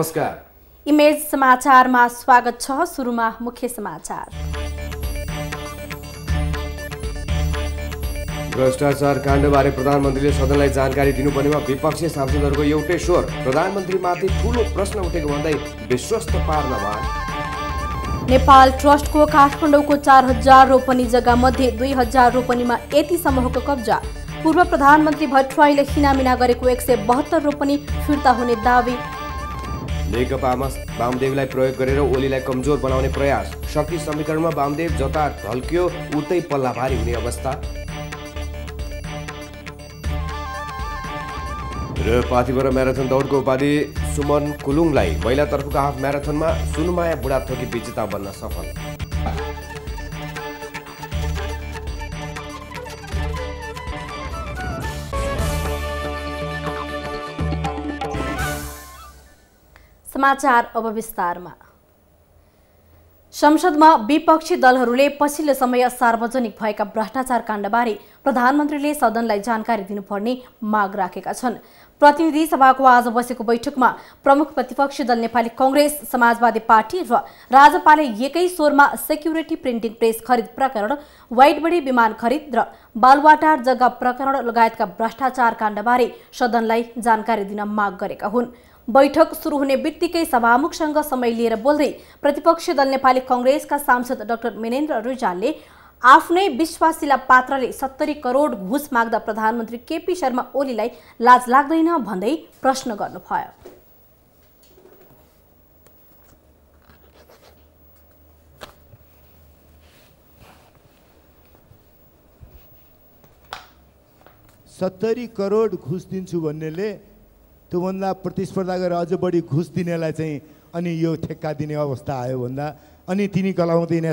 नमस्कार इमेज समाचारमा स्वागत छ सुरुमा मुख्य समाचार भ्रष्टाचार काण्डबारे प्रधानमन्त्रीले सदनलाई जानकारी दिनुपर्नेमा विपक्षी सांसदहरूको एउटै स्वर प्रधानमन्त्रीमाथि ठुलो प्रश्न उठेको भन्दै विश्वस्त पार्नमा नेपाल ट्रस्टको काठमाडौँको चार हजार रोपनी जग्गा मध्ये दुई हजार रोपनीमा यति समूहको कब्जा पूर्व प्रधानमन्त्री भट्टराईले हिनामिना गरेको एक सय बहत्तर रोपनी फिर्ता हुने दावी नेकपामा वामदेवलाई प्रयोग गरेर ओलीलाई कमजोर बनाउने प्रयास शक्ति समीकरणमा वामदेव जता ढल्कियो उतै पल्लाभारी हुने अवस्था र पाथिभर म्याराथन दौडको उपाधि सुमन कुलुङलाई महिलातर्फको हाफ म्याराथनमा सुनमाया बुढाथोकी विजेता बन्न सफल समाचार अब विस्तारमा संसदमा विपक्षी दलहरूले पछिल्लो समय सार्वजनिक भएका भ्रष्टाचार काण्डबारे प्रधानमन्त्रीले सदनलाई जानकारी दिनुपर्ने माग राखेका छन् प्रतिनिधि सभाको आज बसेको बैठकमा प्रमुख प्रतिपक्षी दल नेपाली कङ्ग्रेस समाजवादी पार्टी र राजपाले एकै स्वरमा सेक्युरिटी प्रिन्टिङ प्रेस खरिद प्रकरण वाइटबडी विमान खरिद र बालवाटार जग्गा प्रकरण लगायतका भ्रष्टाचार काण्डबारे सदनलाई जानकारी दिन माग गरेका हुन् बैठक सुरु हुने बित्तिकै सभामुखसँग समय लिएर बोल्दै प्रतिपक्षी दल नेपाली कङ्ग्रेसका सांसद डाक्टर मेनेन्द्र रुजालले आफ्नै विश्वासिला पात्रले सत्तरी करोड घुस माग्दा प्रधानमन्त्री केपी शर्मा ओलीलाई लाज लाग्दैन भन्दै प्रश्न गर्नुभयो सत्तरी करोड घुस दिन्छु भन्नेले त्योभन्दा प्रतिस्पर्धा गरेर अझ बढी घुस दिनेलाई चाहिँ अनि यो ठेक्का दिने अवस्था आयो भन्दा अनि तिनी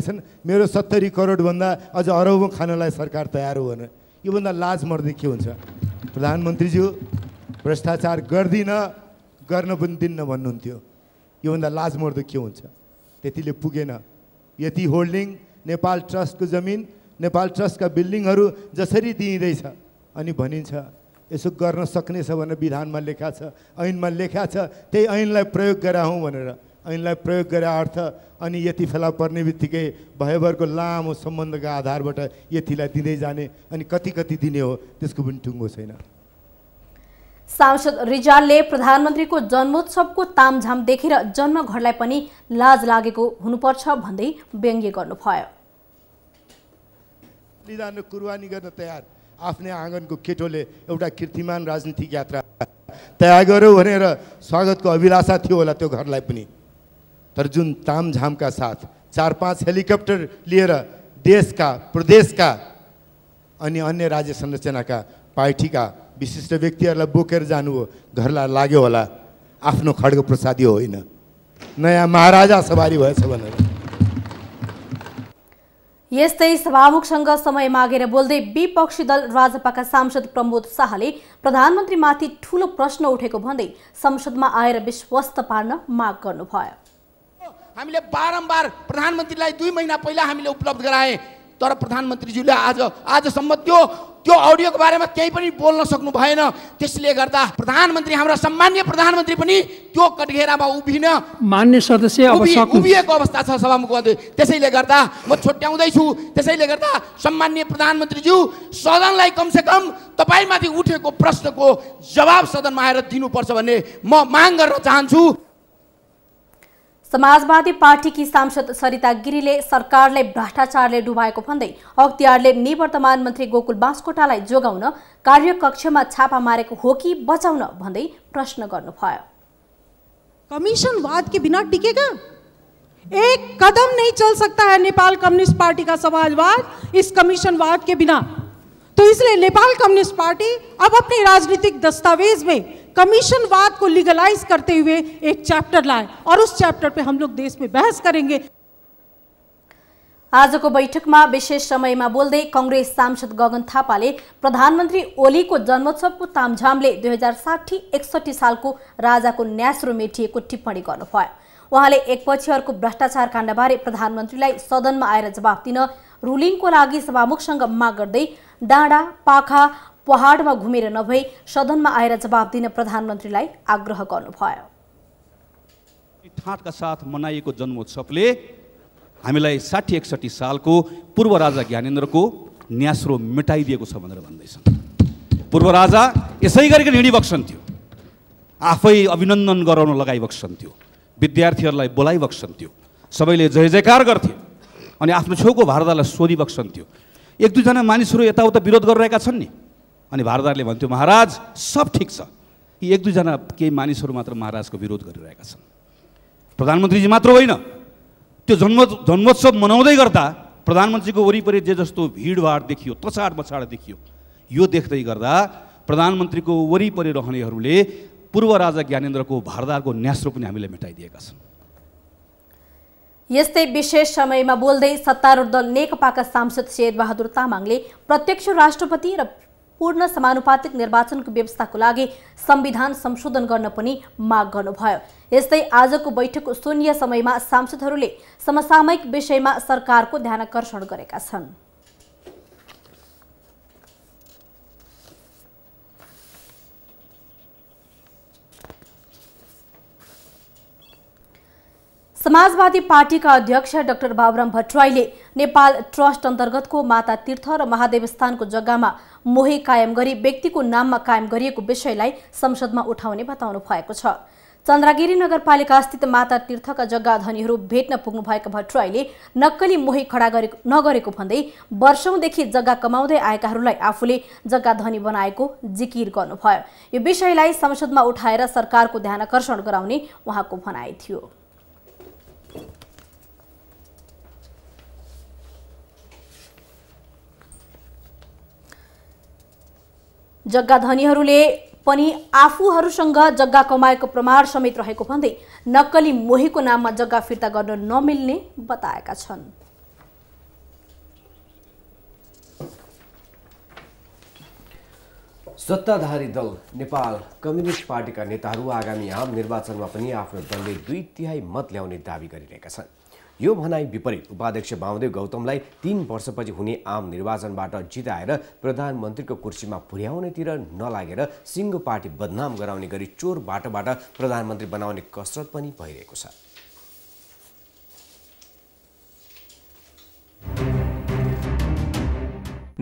छन् मेरो सत्तरी करोडभन्दा अझ अरबौँ खानलाई सरकार तयार हो भने योभन्दा लाज मर्दै के हुन्छ प्रधानमन्त्रीज्यू भ्रष्टाचार गर्दिन गर्न पनि दिन्न भन्नुहुन्थ्यो योभन्दा लाज मर्दो के हुन्छ त्यतिले पुगेन यति होल्डिङ नेपाल ट्रस्टको जमिन नेपाल ट्रस्टका बिल्डिङहरू जसरी दिइँदैछ अनि भनिन्छ यसो गर्न सक्नेछ भनेर विधानमा लेखा छ ऐनमा लेखा छ त्यही ऐनलाई प्रयोग गराहौँ भनेर ऐनलाई प्रयोग गरे अर्थ अनि यति फेला पर्ने बित्तिकै भयभरको लामो सम्बन्धका आधारबाट यतिलाई दिँदै जाने अनि कति कति दिने हो त्यसको पनि टुङ्गो छैन सांसद रिजालले प्रधानमन्त्रीको जन्मोत्सवको तामझाम देखेर जन्मघरलाई पनि लाज लागेको हुनुपर्छ भन्दै व्यङ्ग्य गर्नुभयो कुरबानी गर्न तयार आफ्नै आँगनको केटोले एउटा कीर्तिमान राजनीतिक यात्रा तयार गर्यो भनेर स्वागतको अभिलाषा थियो होला त्यो घरलाई पनि तर जुन तामझामका साथ चार पाँच हेलिकप्टर लिएर देशका प्रदेशका अनि अन्य राज्य संरचनाका पार्टीका विशिष्ट व्यक्तिहरूलाई बोकेर जानु हो घरलाई लाग्यो होला आफ्नो खड्ग प्रसादी होइन नयाँ महाराजा सवारी भएछ भनेर यस्तै सभामुखसँग समय मागेर बोल्दै विपक्षी दल राजपाका सांसद प्रमोद शाहले प्रधानमन्त्रीमाथि ठूलो प्रश्न उठेको भन्दै संसदमा आएर विश्वस्त पार्न माग गर्नुभयो हामीले बारम्बार प्रधानमन्त्रीलाई दुई महिना पहिला हामीले उपलब्ध गराए तर प्रधानमन्त्रीज्यूले आज आजसम्म त्यो त्यो अडियोको बारेमा केही पनि बोल्न सक्नु भएन त्यसले गर्दा प्रधानमन्त्री हाम्रा सम्मान्य प्रधानमन्त्री पनि त्यो कटघेरामा उभिन मान्य सदस्य उभिएको अवस्था छ सभामुख त्यसैले गर्दा म छुट्याउँदैछु त्यसैले गर्दा सम्मान्य प्रधानमन्त्रीज्यू सदनलाई कम तपाईँमाथि उठेको प्रश्नको जवाब सदनमा आएर दिनुपर्छ भन्ने म माग गर्न चाहन्छु समाजवादी पार्टीकी सांसद सरिता गिरीले सरकारले भ्रष्टाचारले डुबाएको भन्दै अख्तियारले निवर्तमान मन्त्री गोकुल बास्कोटालाई जोगाउन कार्यकक्षमा छापा मारेको हो कि बचाउन भन्दै प्रश्न गर्नुभयो कमिसनवाद के बिना टिकेगा एक कदम नहीं चल सकता है नेपाल कम्युनिस्ट पार्टी का समाजवाद इस वाद के बिना तो इसलिए नेपाल कम्युनिस्ट पार्टी अब अपने राजनीतिक दस्तावेज में वाद को लीगलाइज करते हुए एक चैप्टर लाए और उस चैप्टर पे हम लोग देश में बहस करेंगे आजको बैठकमा विशेष समयमा बोल्दै कङ्ग्रेस सांसद गगन थापाले प्रधानमन्त्री ओलीको जन्मोत्सवको तामझामले दुई हजार साठी एकसठी सालको राजाको न्यास्रो मेटिएको टिप्पणी गर्नुभयो उहाँले एकपछि अर्को भ्रष्टाचार काण्डबारे प्रधानमन्त्रीलाई सदनमा आएर जवाफ दिन रुलिङको लागि सभामुखसँग माग गर्दै डाँडा पाखा पहाडमा घुमेर नभई सदनमा आएर जवाब दिन प्रधानमन्त्रीलाई आग्रह गर्नुभयो ठाटका साथ मनाइएको जन्मोत्सवले हामीलाई साठी एकसठी सालको पूर्व राजा ज्ञानेन्द्रको न्यास्रो मेटाइदिएको छ भनेर भन्दैछन् पूर्व राजा यसै गरिकन बक्सन्थ्यो आफै अभिनन्दन गराउन लगाइबक्सन्थ्यो विद्यार्थीहरूलाई बोलाइबक्सन्थ्यो सबैले जय जयकार गर्थे अनि आफ्नो छेउको भारतलाई सोधिबक्सन्थ्यो एक दुईजना मानिसहरू यताउता विरोध गरिरहेका छन् नि अनि भारदारले भन्थ्यो महाराज सब ठिक छ यी एक दुईजना केही मानिसहरू मात्र महाराजको विरोध गरिरहेका छन् प्रधानमन्त्रीजी मात्र होइन त्यो जन्म जन्मोत्सव मनाउँदै गर्दा प्रधानमन्त्रीको वरिपरि जे जस्तो भिडभाड देखियो तछाड बछाड देखियो यो देख्दै गर्दा प्रधानमन्त्रीको वरिपरि रहनेहरूले पूर्व राजा ज्ञानेन्द्रको भारदारको न्यास्रो पनि हामीले मेटाइदिएका छन् यस्तै विशेष समयमा बोल्दै सत्तारूढ दल नेकपाका सांसद शेरबहादुर तामाङले प्रत्यक्ष राष्ट्रपति र पूर्ण समानुपातिक निर्वाचनको व्यवस्थाको लागि संविधान संशोधन गर्न पनि माग गर्नुभयो यस्तै आजको बैठकको शून्य समयमा सांसदहरूले समसामयिक विषयमा सरकारको ध्यानकर्षण गरेका छन् समाजवादी पार्टीका अध्यक्ष डाक्टर बाबुराम भट्टराईले नेपाल ट्रस्ट अन्तर्गतको माता तीर्थ र महादेव स्थानको जग्गामा मोही कायम गरी व्यक्तिको नाममा कायम गरिएको विषयलाई संसदमा उठाउने बताउनु भएको छ चन्द्रगिरी नगरपालिका स्थित माता तीर्थका जग्गा धनीहरू भेट्न पुग्नुभएका भट्टराईले नक्कली मोही खडा गरे नगरेको भन्दै वर्षौंदेखि जग्गा कमाउँदै आएकाहरूलाई आफूले जग्गा धनी बनाएको जिकिर गर्नुभयो यो विषयलाई संसदमा उठाएर सरकारको ध्यानकर्षण गराउने उहाँको भनाइ थियो जग्गा धनीहरूले पनि आफूहरूसँग जग्गा कमाएको प्रमाण समेत रहेको भन्दै नक्कली मोहीको नाममा जग्गा फिर्ता गर्न नमिल्ने बताएका छन् सत्ताधारी दल नेपाल कम्युनिस्ट पार्टीका नेताहरू आगामी आम निर्वाचनमा पनि आफ्नो दलले दुई तिहाई मत ल्याउने दावी गरिरहेका छन् यो भनाइ विपरीत उपाध्यक्ष बाहुदेव गौतमलाई तीन वर्षपछि हुने आम निर्वाचनबाट जिताएर प्रधानमन्त्रीको कुर्सीमा पुर्याउनेतिर नलागेर सिङ्गो पार्टी बदनाम गराउने गरी चोर बाटोबाट प्रधानमन्त्री बनाउने कसरत पनि भइरहेको छ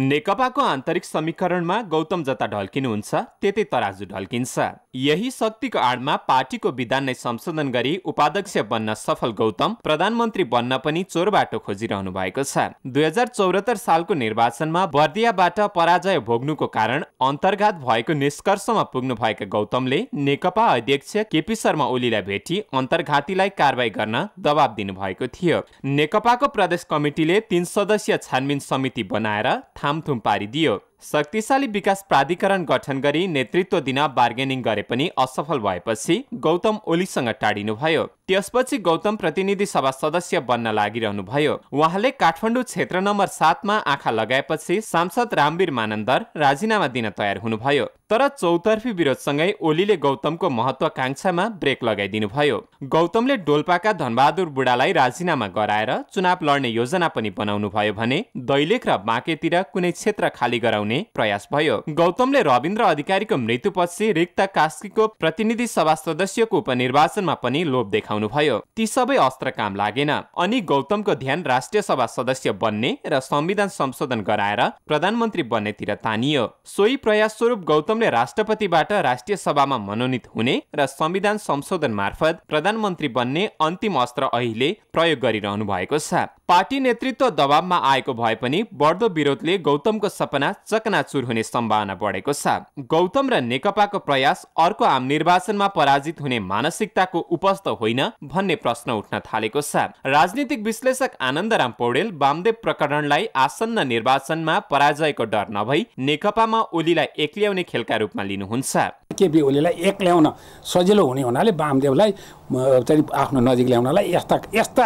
नेकपाको आन्तरिक समीकरणमा गौतम जता ढल्किनुहुन्छ त्यतै तराजु ढल्किन्छ यही शक्तिको आडमा पार्टीको विधान नै संशोधन गरी उपाध्यक्ष बन्न सफल गौतम प्रधानमन्त्री बन्न पनि चोर बाटो खोजिरहनु भएको छ दुई हजार चौरात्तर सालको निर्वाचनमा बर्दियाबाट पराजय भोग्नुको कारण अन्तर्घात भएको निष्कर्षमा पुग्नु भएका गौतमले नेकपा अध्यक्ष केपी शर्मा ओलीलाई भेटी अन्तर्घातीलाई कारवाही गर्न दबाब दिनुभएको थियो नेकपाको प्रदेश कमिटीले तीन सदस्यीय छानबिन समिति बनाएर थामथुम पारिदियो शक्तिशाली विकास प्राधिकरण गठन गरी नेतृत्व दिन बार्गेनिङ गरे पनि असफल भएपछि गौतम ओलीसँग टाढिनुभयो त्यसपछि गौतम प्रतिनिधि सभा सदस्य बन्न लागिरहनुभयो उहाँले काठमाडौँ क्षेत्र नम्बर सातमा आँखा लगाएपछि सांसद रामवीर मानन्दर राजीनामा दिन तयार हुनुभयो तर चौतर्फी विरोधसँगै ओलीले गौतमको महत्वाकांक्षामा ब्रेक लगाइदिनुभयो गौतमले डोल्पाका धनबहादुर बुढालाई राजीनामा गराएर चुनाव लड्ने योजना पनि बनाउनु भयो भने दैलेख र बाँकेतिर कुनै क्षेत्र खाली गराउने प्रयास भयो गौतमले रविन्द्र अधिकारीको मृत्युपछि रिक्त कास्कीको प्रतिनिधि सभा सदस्यको उपनिर्वाचनमा पनि लोभ देखाउनु देखाउनुभयो ती सबै अस्त्र काम लागेन अनि गौतमको ध्यान राष्ट्रिय सभा सदस्य बन्ने र संविधान संशोधन गराएर प्रधानमन्त्री बन्नेतिर तानियो सोही प्रयास स्वरूप गौतमले राष्ट्रपतिबाट राष्ट्रिय सभामा मनोनित हुने र संविधान संशोधन मार्फत प्रधानमन्त्री बन्ने अन्तिम अस्त्र अहिले प्रयोग गरिरहनु भएको छ पार्टी नेतृत्व दबावमा आएको भए पनि बढ्दो विरोधले गौतमको सपना चकनाचुर हुने सम्भावना बढेको छ गौतम र नेकपाको प्रयास अर्को आम निर्वाचनमा पराजित हुने मानसिकताको उपस्थ होइन भन्ने प्रश्न उठ्न थालेको छ राजनीतिक विश्लेषक आनन्दराम पौडेल वामदेव प्रकरणलाई आसन्न निर्वाचनमा पराजयको डर नभई नेकपामा ओलीलाई एक्ल्याउने खेलका रूपमा लिनुहुन्छ केपी ओलीलाई एक्ल्याउन सजिलो हुने हुनाले वामदेवलाई चाहिँ आफ्नो नजिक ल्याउनलाई यस्ता यस्ता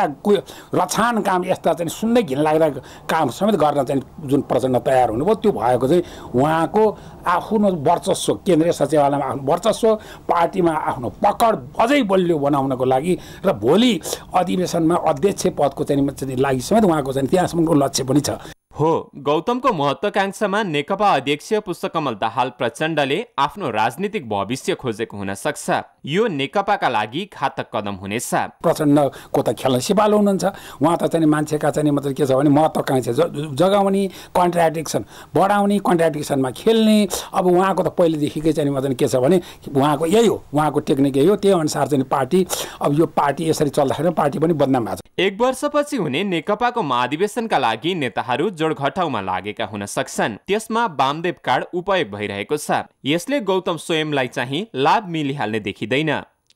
रछान काम यस्ता चाहिँ सुन्दै घिन लागेका काम समेत गर्न चाहिँ जुन प्रचण्ड तयार हुनुभयो त्यो भएको चाहिँ उहाँको आफ्नो वर्चस्व केन्द्रीय सचिवालयमा आफ्नो वर्चस्व पार्टीमा आफ्नो पकड अझै बलियो बनाउनको लागि र भोलि अधिवेशनमा अध्यक्ष पदको चाहिँ लागि समेत उहाँको चाहिँ त्यहाँसम्मको लक्ष्य पनि छ हो गौतमको महत्वाकांक्षामा नेकपा अध्यक्ष पुष्पकमल दाहाल प्रचण्डले आफ्नो राजनीतिक भविष्य खोजेको हुन सक्छ यो नेकपाका लागि घातक कदम हुनेछ प्रचण्डको त खेल सिपालो हुनुहुन्छ उहाँ त चाहिँ मान्छेका चाहिँ मतलब के छ भने महत्त्वकाङ्क्षा जगाउने कन्ट्राडिक्सन बढाउने कन्ट्राडिक्सनमा खेल्ने अब उहाँको त पहिलेदेखिकै चाहिँ मतलब के छ भने उहाँको यही हो उहाँको टेक्निक यही हो त्यही अनुसार चाहिँ पार्टी अब यो पार्टी यसरी चल्दाखेरि पार्टी पनि बदनाम भएको छ एक वर्षपछि हुने नेकपाको महाधिवेशनका लागि नेताहरू जोड घटाउमा लागेका हुन सक्छन् त्यसमा वामदेव कार्ड उपयोग भइरहेको छ यसले गौतम स्वयंलाई चाहिँ लाभ मिलिहाल्ने देखिँदैन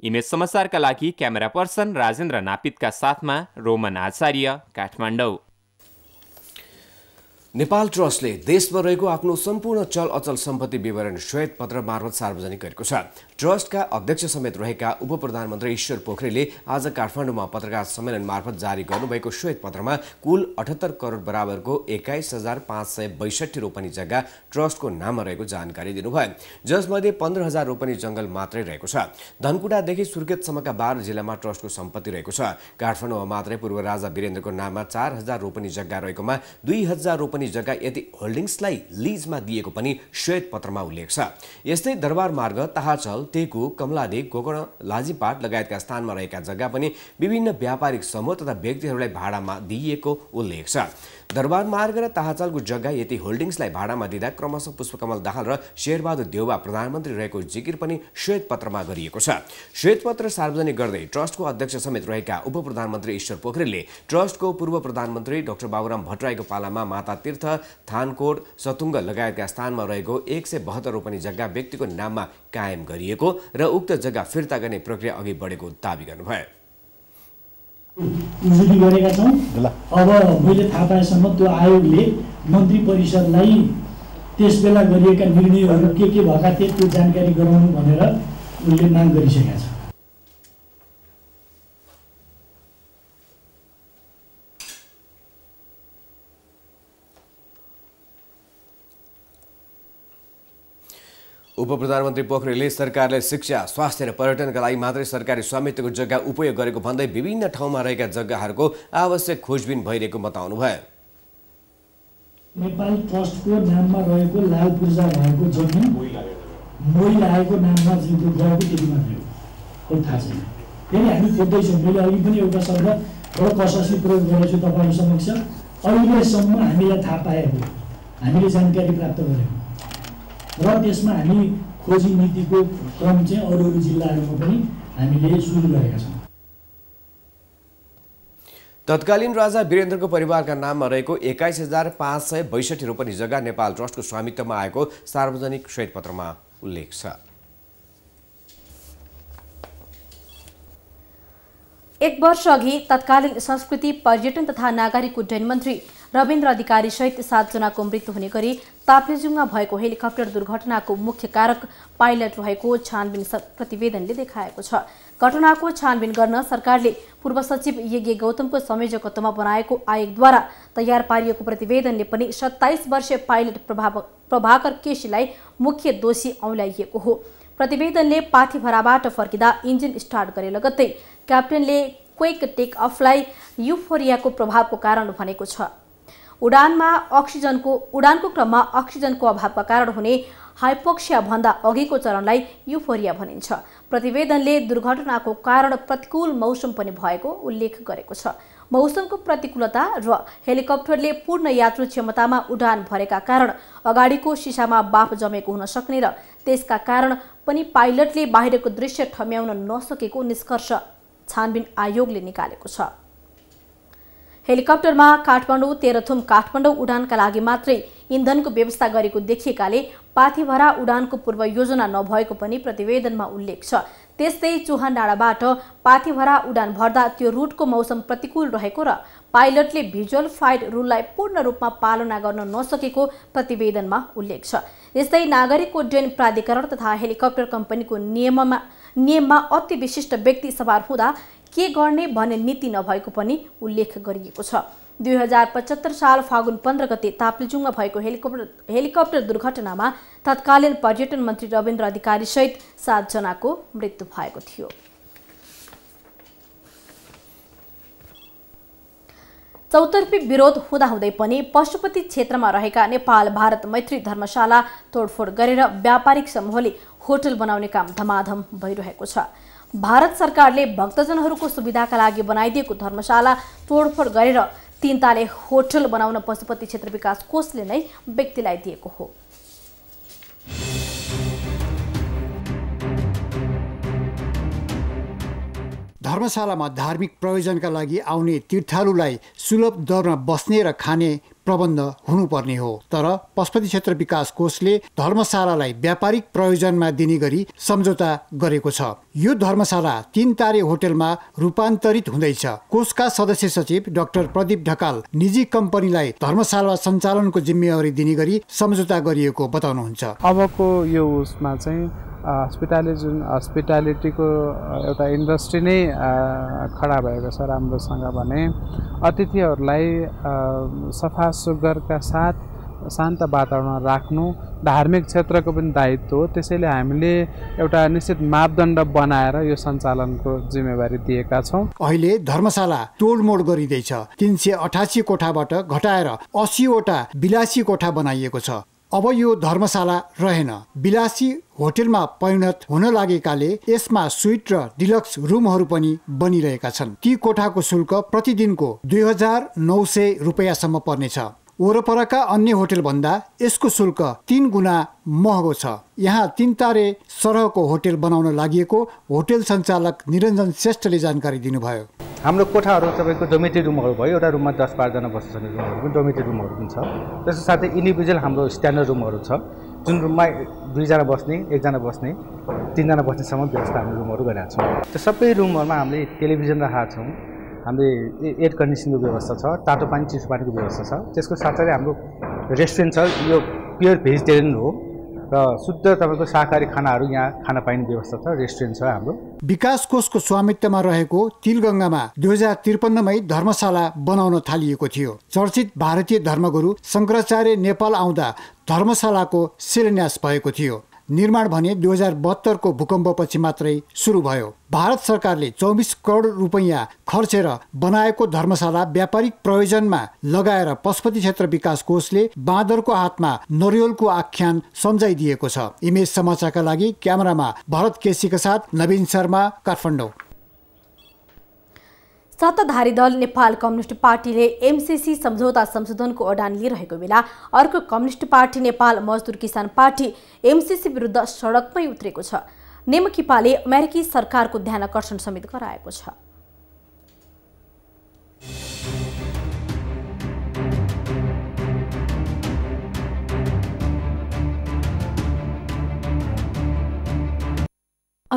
इमेज समाचारका लागि क्यामेरा पर्सन राजेन्द्र नापितका साथमा रोमन आचार्य काठमाडौँ नेपाल ट्रस्टले देशमा रहेको आफ्नो सम्पूर्ण चल अचल सम्पत्ति विवरण श्वेत पत्र मार्फत सार्वजनिक गरेको छ ट्रस्टका अध्यक्ष समेत रहेका उप प्रधानमन्त्री ईश्वर पोखरेलले आज काठमाडौँमा पत्रकार सम्मेलन मार्फत जारी गर्नुभएको श्वेत पत्रमा कुल अठहत्तर करोड बराबरको एक्काइस हजार पाँच सय बैसठी रोपनी जग्गा ट्रस्टको नाममा रहेको जानकारी दिनुभयो जसमध्ये पन्ध्र हजार रोपनी जङ्गल मात्रै रहेको छ धनकुटादेखि सुर्खेतसम्मका बाह्र जिल्लामा ट्रस्टको सम्पत्ति रहेको छ काठमाडौँमा मात्रै पूर्व राजा वीरेन्द्रको नाममा चार हजार रोपनी जग्गा रहेकोमा दुई हजार रोपनी जग्गा यति होल्डिङ्सलाई लिजमा दिएको पनि श्वेत पत्रमा उल्लेख छ यस्तै दरबार मार्ग ताहाचल टेकु कमलादे गोकर्ण लाजीपाट लगायतका स्थानमा रहेका जग्गा पनि विभिन्न व्यापारिक समूह तथा व्यक्तिहरूलाई भाडामा दिइएको उल्लेख छ दरबार मार्ग र ताहाचालको जग्गा यति होल्डिङ्सलाई भाडामा दिँदा क्रमशः पुष्पकमल दाहाल र शेरबहादुर देउवा प्रधानमन्त्री रहेको जिकिर पनि श्वेतपत्रमा गरिएको छ श्वेतपत्र सार्वजनिक गर्दै ट्रस्टको अध्यक्ष समेत रहेका उप प्रधानमन्त्री ईश्वर पोखरेलले ट्रस्टको पूर्व प्रधानमन्त्री डाक्टर बाबुराम भट्टराईको पालामा माता तीर्थ थानकोट सतुङ्ग लगायतका स्थानमा रहेको एक सय बहत्तर रोपनी जग्गा व्यक्तिको नाममा कायम गरिएको र उक्त जग्गा फिर्ता गर्ने प्रक्रिया अघि बढेको दावी गर्नुभयो उजुरी गरेका छौँ अब मैले थाहा पाएसम्म त्यो आयोगले मन्त्री परिषदलाई त्यस बेला गरिएका निर्णयहरू के के भएका थिए त्यो जानकारी गराउनु भनेर उसले माग गरिसकेका छन् उप प्रधानमन्त्री पोखरेलले सरकारले शिक्षा स्वास्थ्य र पर्यटनका लागि मात्रै सरकारी स्वामित्वको जग्गा उपयोग गरेको भन्दै विभिन्न ठाउँमा रहेका जग्गाहरूको आवश्यक खोजबिन भइरहेको बताउनुभयो नेपाल ट्रस्टको नाममा रहेको लाल पूर्जा भएको जमिन महिलाको नाममा गएको त्यति मात्रै हो थाहा छैन फेरि हामी खोज्दैछौँ मैले अघि पनि एउटा शब्द र कसरी प्रयोग गरेको छु तपाईँहरू समक्ष अहिलेसम्म हामीलाई थाहा पाएको हामीले जानकारी प्राप्त गरेको र त्यसमा हामी खोजी नीतिको क्रम चाहिँ अरू अरू जिल्लाहरूमा पनि हामीले सुरु गरेका छौँ तत्कालीन राजा वीरेन्द्रको परिवारका नाममा रहेको एक्काइस हजार पाँच सय बैसठी रोपनी जग्गा नेपाल ट्रस्टको स्वामित्वमा आएको सार्वजनिक श्वेतपत्रमा उल्लेख छ एक वर्ष अघि तत्कालीन संस्कृति पर्यटन तथा नागरिक उड्डयन मन्त्री रविन्द्र अधिकारी सहित सातजनाको मृत्यु हुने गरी ताप्लेजुङमा भएको हेलिकप्टर दुर्घटनाको मुख्य कारक पाइलट रहेको छानबिन प्रतिवेदनले देखाएको छ घटनाको छानबिन गर्न सरकारले पूर्व सचिव यज्ञ गौतमको संयोजकत्वमा बनाएको आयोगद्वारा तयार पारिएको प्रतिवेदनले पनि सत्ताइस वर्षीय पाइलट प्रभाव प्रभाकर केसीलाई मुख्य दोषी औलाइएको हो प्रतिवेदनले पाथिभराबाट फर्किँदा इन्जिन स्टार्ट गरे लगत्तै क्याप्टेनले क्वेक टेक अफलाई युफोरियाको प्रभावको कारण भनेको छ उडानमा अक्सिजनको उडानको क्रममा अक्सिजनको अभावका कारण हुने हाइपोक्सियाभन्दा अघिको चरणलाई युफोरिया भनिन्छ प्रतिवेदनले दुर्घटनाको कारण प्रतिकूल मौसम पनि भएको उल्लेख गरेको छ मौसमको प्रतिकूलता र हेलिकप्टरले पूर्ण यात्रु क्षमतामा उडान भरेका कारण अगाडिको सिसामा बाफ जमेको हुन सक्ने र त्यसका कारण पनि पाइलटले बाहिरको दृश्य ठम्याउन नसकेको निष्कर्ष छानबिन आयोगले निकालेको छ हेलिकप्टरमा काठमाडौँ तेह्रथुम काठमाडौँ उडानका लागि मात्रै इन्धनको व्यवस्था गरेको देखिएकाले पाथिभरा उडानको पूर्व योजना नभएको पनि प्रतिवेदनमा उल्लेख छ त्यस्तै चुहान डाँडाबाट पाथिभरा उडान भर्दा त्यो रुटको मौसम प्रतिकूल रहेको र पाइलटले भिजुअल फ्लाइट रुललाई पूर्ण रूपमा पालना गर्न नसकेको प्रतिवेदनमा उल्लेख छ यस्तै नागरिक उड्डयन प्राधिकरण तथा हेलिकप्टर कम्पनीको नियममा नियममा अति विशिष्ट व्यक्ति सवार हुँदा के गर्ने भन्ने नीति नभएको पनि उल्लेख गरिएको छ दुई हजार पचहत्तर साल फागुन पन्ध्र गते ताप्लेजुङमा भएको हेलिकप्टर हेलिकप्टर दुर्घटनामा तत्कालीन पर्यटन मन्त्री रविन्द्र अधिकारी सहित सातजनाको मृत्यु भएको थियो चौतर्फी विरोध हुँदाहुँदै पनि पशुपति क्षेत्रमा रहेका नेपाल भारत मैत्री धर्मशाला तोडफोड गरेर व्यापारिक समूहले होटल बनाउने काम धमाधम भइरहेको छ भारत सरकारले भक्तजनहरूको सुविधाका लागि बनाइदिएको धर्मशाला तोडफोड गरेर ताले होटल बनाउन पशुपति क्षेत्र विकास कोषले नै व्यक्तिलाई दिएको हो धर्मशालामा धार्मिक प्रयोजनका लागि आउने तीर्थालुलाई सुलभ दरमा बस्ने र खाने प्रबन्ध हुनुपर्ने हो तर पशुपति क्षेत्र विकास कोषले धर्मशालालाई व्यापारिक प्रयोजनमा दिने गरी सम्झौता गरेको छ यो धर्मशाला तिन तारे होटेलमा रूपान्तरित हुँदैछ कोषका सदस्य सचिव डाक्टर प्रदीप ढकाल निजी कम्पनीलाई धर्मशाला सञ्चालनको जिम्मेवारी दिने गरी सम्झौता गरिएको बताउनुहुन्छ अबको यो उसमा चाहिँ जुन हस्पिटालिटीको uh, एउटा इन्डस्ट्री नै uh, खडा भएको छ राम्रोसँग भने अतिथिहरूलाई uh, सफा सुग्घरका साथ शान्त वातावरण राख्नु धार्मिक क्षेत्रको पनि दायित्व हो त्यसैले हामीले एउटा निश्चित मापदण्ड बनाएर यो सञ्चालनको जिम्मेवारी दिएका छौँ अहिले धर्मशाला तोडमोड गरिँदैछ तिन सय अठासी कोठाबाट घटाएर असीवटा विलासी कोठा बनाइएको छ अब यो धर्मशाला रहेन विलासी होटेलमा परिणत हुन लागेकाले यसमा स्विट र डिलक्स रुमहरू पनि बनिरहेका छन् ती कोठाको शुल्क प्रतिदिनको दुई हजार नौ सय रुपियाँसम्म पर्नेछ वरपरका अन्य होटेलभन्दा यसको शुल्क तिन गुणा महँगो छ यहाँ तिन तारे सरहको होटेल बनाउन लागि होटेल सञ्चालक निरञ्जन श्रेष्ठले जानकारी दिनुभयो हाम्रो कोठाहरू तपाईँको डोमेट्री रुमहरू भयो एउटा रुममा दस बाह्रजना बस्न सक्ने रुमहरू पनि डोमेट्री रुमहरू पनि छ त्यसको साथै इन्डिभिजुअल हाम्रो स्ट्यान्डर्ड रुमहरू छ जुन रुममा दुईजना बस्ने एकजना बस्ने तिनजना बस्नेसम्म व्यवस्था हामी रुमहरू गरेका छौँ त्यो सबै रुमहरूमा हामीले टेलिभिजन राखेका छौँ हामीले एयर कन्डिसनको व्यवस्था छ तातो पानी चिसो पानीको व्यवस्था छ त्यसको साथसाथै हाम्रो रेस्टुरेन्ट छ यो प्योर भेजिटेरियन हो र शुद्ध तपाईँको शाकाहारी खानाहरू यहाँ खान पाइने व्यवस्था छ रेस्टुरेन्ट छ हाम्रो विकास कोषको स्वामित्वमा रहेको तिलगङ्गामा दुई हजार त्रिपन्नमै धर्मशाला बनाउन थालिएको थियो चर्चित भारतीय धर्मगुरु शङ्कराचार्य नेपाल आउँदा धर्मशालाको शिलान्यास भएको थियो निर्माण भने दुई हजार बहत्तरको भूकम्पपछि मात्रै सुरु भयो भारत सरकारले चौबिस करोड रुपैयाँ खर्चेर बनाएको धर्मशाला व्यापारिक प्रयोजनमा लगाएर पशुपति क्षेत्र विकास कोषले बाँदरको हातमा नरियोलको आख्यान सम्झाइदिएको छ इमेज समाचारका लागि क्यामेरामा भरत केसीका साथ नवीन शर्मा काठमाडौँ सत्ताधारी दल नेपाल कम्युनिस्ट पार्टीले एमसिसी सम्झौता संशोधनको अडान लिइरहेको बेला अर्को कम्युनिस्ट पार्टी नेपाल मजदुर किसान पार्टी एमसिसी विरुद्ध सडकमै उत्रेको छ नेमकिपाले अमेरिकी सरकारको ध्यान आकर्षण समेत गराएको छ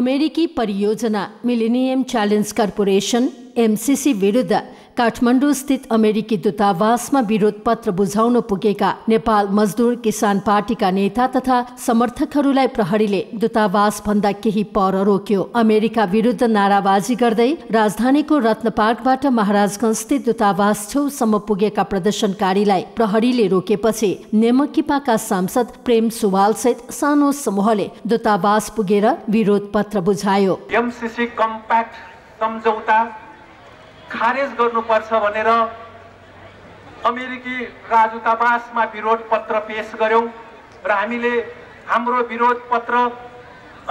अमेरिकी परियोजना मिलेनियम च्यालेन्ज कर्पोरेसन एमसिसी विरुद्ध काठमाडौँ स्थित अमेरिकी दूतावासमा विरोध पत्र बुझाउन पुगेका नेपाल मजदुर किसान पार्टीका नेता तथा समर्थकहरूलाई प्रहरीले दूतावास भन्दा केही पर रोक्यो अमेरिका विरुद्ध नाराबाजी गर्दै राजधानीको रत्न पार्कबाट महाराजगञ्ज स्थित दूतावास छेउसम्म पुगेका प्रदर्शनकारीलाई प्रहरीले रोकेपछि नेमकिपाका सांसद प्रेम सुवाल सहित सानो समूहले दूतावास पुगेर विरोध पत्र बुझायो खारेज गर्नुपर्छ भनेर अमेरिकी राजदूतावासमा विरोध पत्र पेस गऱ्यौँ र हामीले हाम्रो विरोध पत्र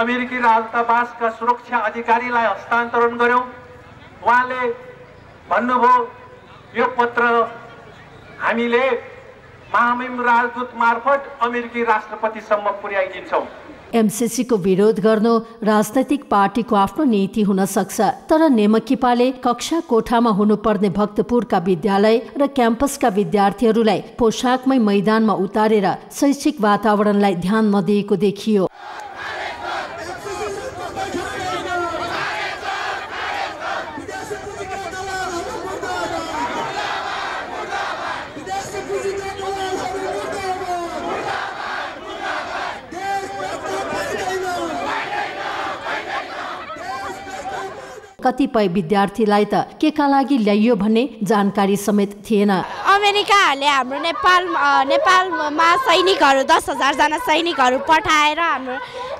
अमेरिकी राजदूतावासका सुरक्षा अधिकारीलाई हस्तान्तरण गऱ्यौँ उहाँले भन्नुभयो यो पत्र हामीले महामिम राजदूत मार्फत अमेरिकी राष्ट्रपतिसम्म पुर्याइदिन्छौँ एमसिसीको विरोध गर्नु राजनैतिक पार्टीको आफ्नो नीति हुन सक्छ तर नेमकिपाले कक्षा कोठामा हुनुपर्ने भक्तपुरका विद्यालय र क्याम्पसका विद्यार्थीहरूलाई पोसाकमै मैदानमा उतारेर शैक्षिक वातावरणलाई ध्यान नदिएको देखियो कतिपय विद्यार्थीलाई त के का लागि ल्याइयो भन्ने जानकारी समेत थिएन अमेरिकाहरूले हाम्रो नेपाल नेपालमा सैनिकहरू दस हजारजना सैनिकहरू पठाएर हाम्रो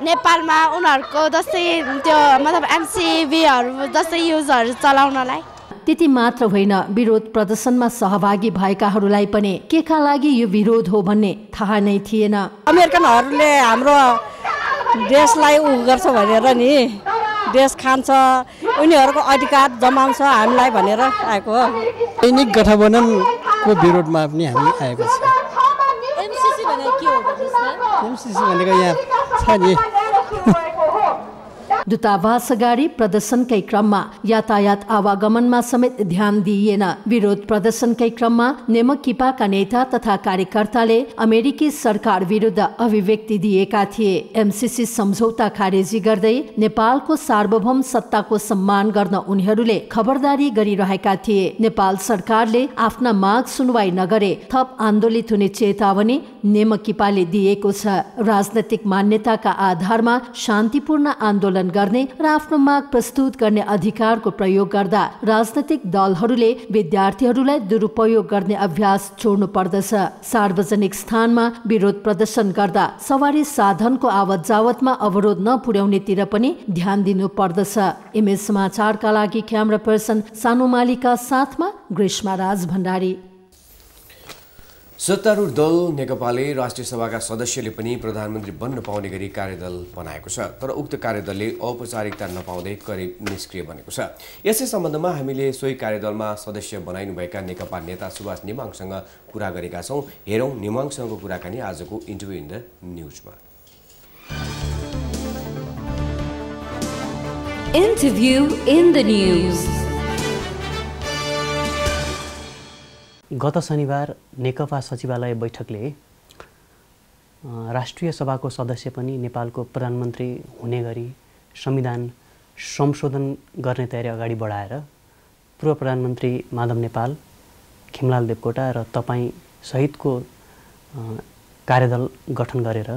नेपालमा उनीहरूको जस्तै त्यो मतलब एमसिबीहरू जस्तै युजहरू चलाउनलाई त्यति मात्र होइन विरोध प्रदर्शनमा सहभागी भएकाहरूलाई पनि के का लागि यो विरोध हो भन्ने थाहा नै थिएन अमेरिकनहरूले हाम्रो देशलाई उ गर्छ भनेर नि देश खान्छ उनीहरूको अधिकार जमाउँछ हामीलाई भनेर आएको हो सैनिक गठबन्धनको विरोधमा पनि हामी आएको छ एमसिसी भनेको यहाँ छ नि दूतावास अगाडि प्रदर्शनकै क्रममा यातायात आवागमनमा समेत ध्यान दिइएन विरोध प्रदर्शनकै क्रममा नेमकिपाका नेता तथा कार्यकर्ताले अमेरिकी सरकार विरुद्ध अभिव्यक्ति दिएका थिए एमसिसी सम्झौता खारेजी गर्दै नेपालको सार्वभौम सत्ताको सम्मान गर्न उनीहरूले खबरदारी गरिरहेका थिए नेपाल सरकारले आफ्ना माग सुनवाई नगरे थप आन्दोलित हुने चेतावनी नेमकिपाले दिएको छ राजनैतिक मान्यताका आधारमा शान्तिपूर्ण आन्दोलन गर्ने र आफ्नो माग प्रस्तुत गर्ने अधिकारको प्रयोग गर्दा राजनैतिक दलहरूले विद्यार्थीहरूलाई दुरुपयोग गर्ने अभ्यास छोड्नु पर्दछ सार्वजनिक स्थानमा विरोध प्रदर्शन गर्दा सवारी साधनको आवत जावतमा अवरोध नपुर्याउनेतिर पनि ध्यान दिनु पर्दछ इमेज समाचारका लागि क्यामरा पर्सन सानो मालीका साथमा ग्रीष्मा राज भण्डारी सत्तारूढ दल नेकपाले राष्ट्रिय सभाका सदस्यले पनि प्रधानमन्त्री बन्न पाउने गरी कार्यदल बनाएको छ तर उक्त कार्यदलले औपचारिकता नपाउँदै करिब निष्क्रिय बनेको छ यसै सम्बन्धमा हामीले सोही कार्यदलमा सदस्य बनाइनुभएका नेकपा नेता सुभाष निमाङसँग कुरा गरेका छौँ हेरौँ निमाङसँगको कुराकानी आजको इन्टरभ्यू इन द न्युजमा इन्टरभ्यू इन द न्युज गत शनिबार नेकपा सचिवालय बैठकले राष्ट्रिय सभाको सदस्य पनि नेपालको प्रधानमन्त्री हुने गरी संविधान संशोधन गर्ने तयारी अगाडि बढाएर पूर्व प्रधानमन्त्री माधव नेपाल खिमलाल देवकोटा र तपाईँ सहितको कार्यदल गठन गरेर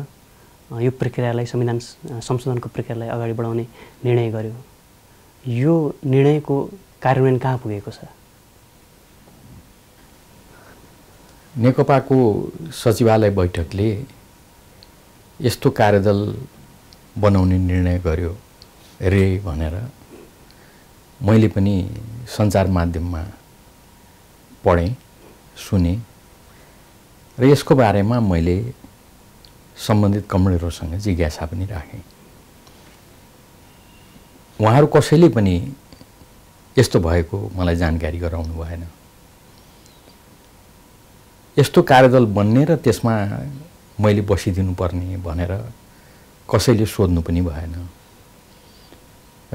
यो प्रक्रियालाई संविधान संशोधनको प्रक्रियालाई अगाडि बढाउने निर्णय गर्यो यो निर्णयको कार्यान्वयन कहाँ पुगेको छ नेकपाको सचिवालय बैठकले यस्तो कार्यदल बनाउने निर्णय गर्यो रे भनेर मैले पनि सञ्चार माध्यममा पढेँ सुने र यसको बारेमा मैले सम्बन्धित कमरेडहरूसँग जिज्ञासा पनि राखेँ उहाँहरू कसैले पनि यस्तो भएको मलाई जानकारी गराउनु भएन यस्तो कार्यदल बन्ने र त्यसमा मैले बसिदिनुपर्ने भनेर कसैले सोध्नु पनि भएन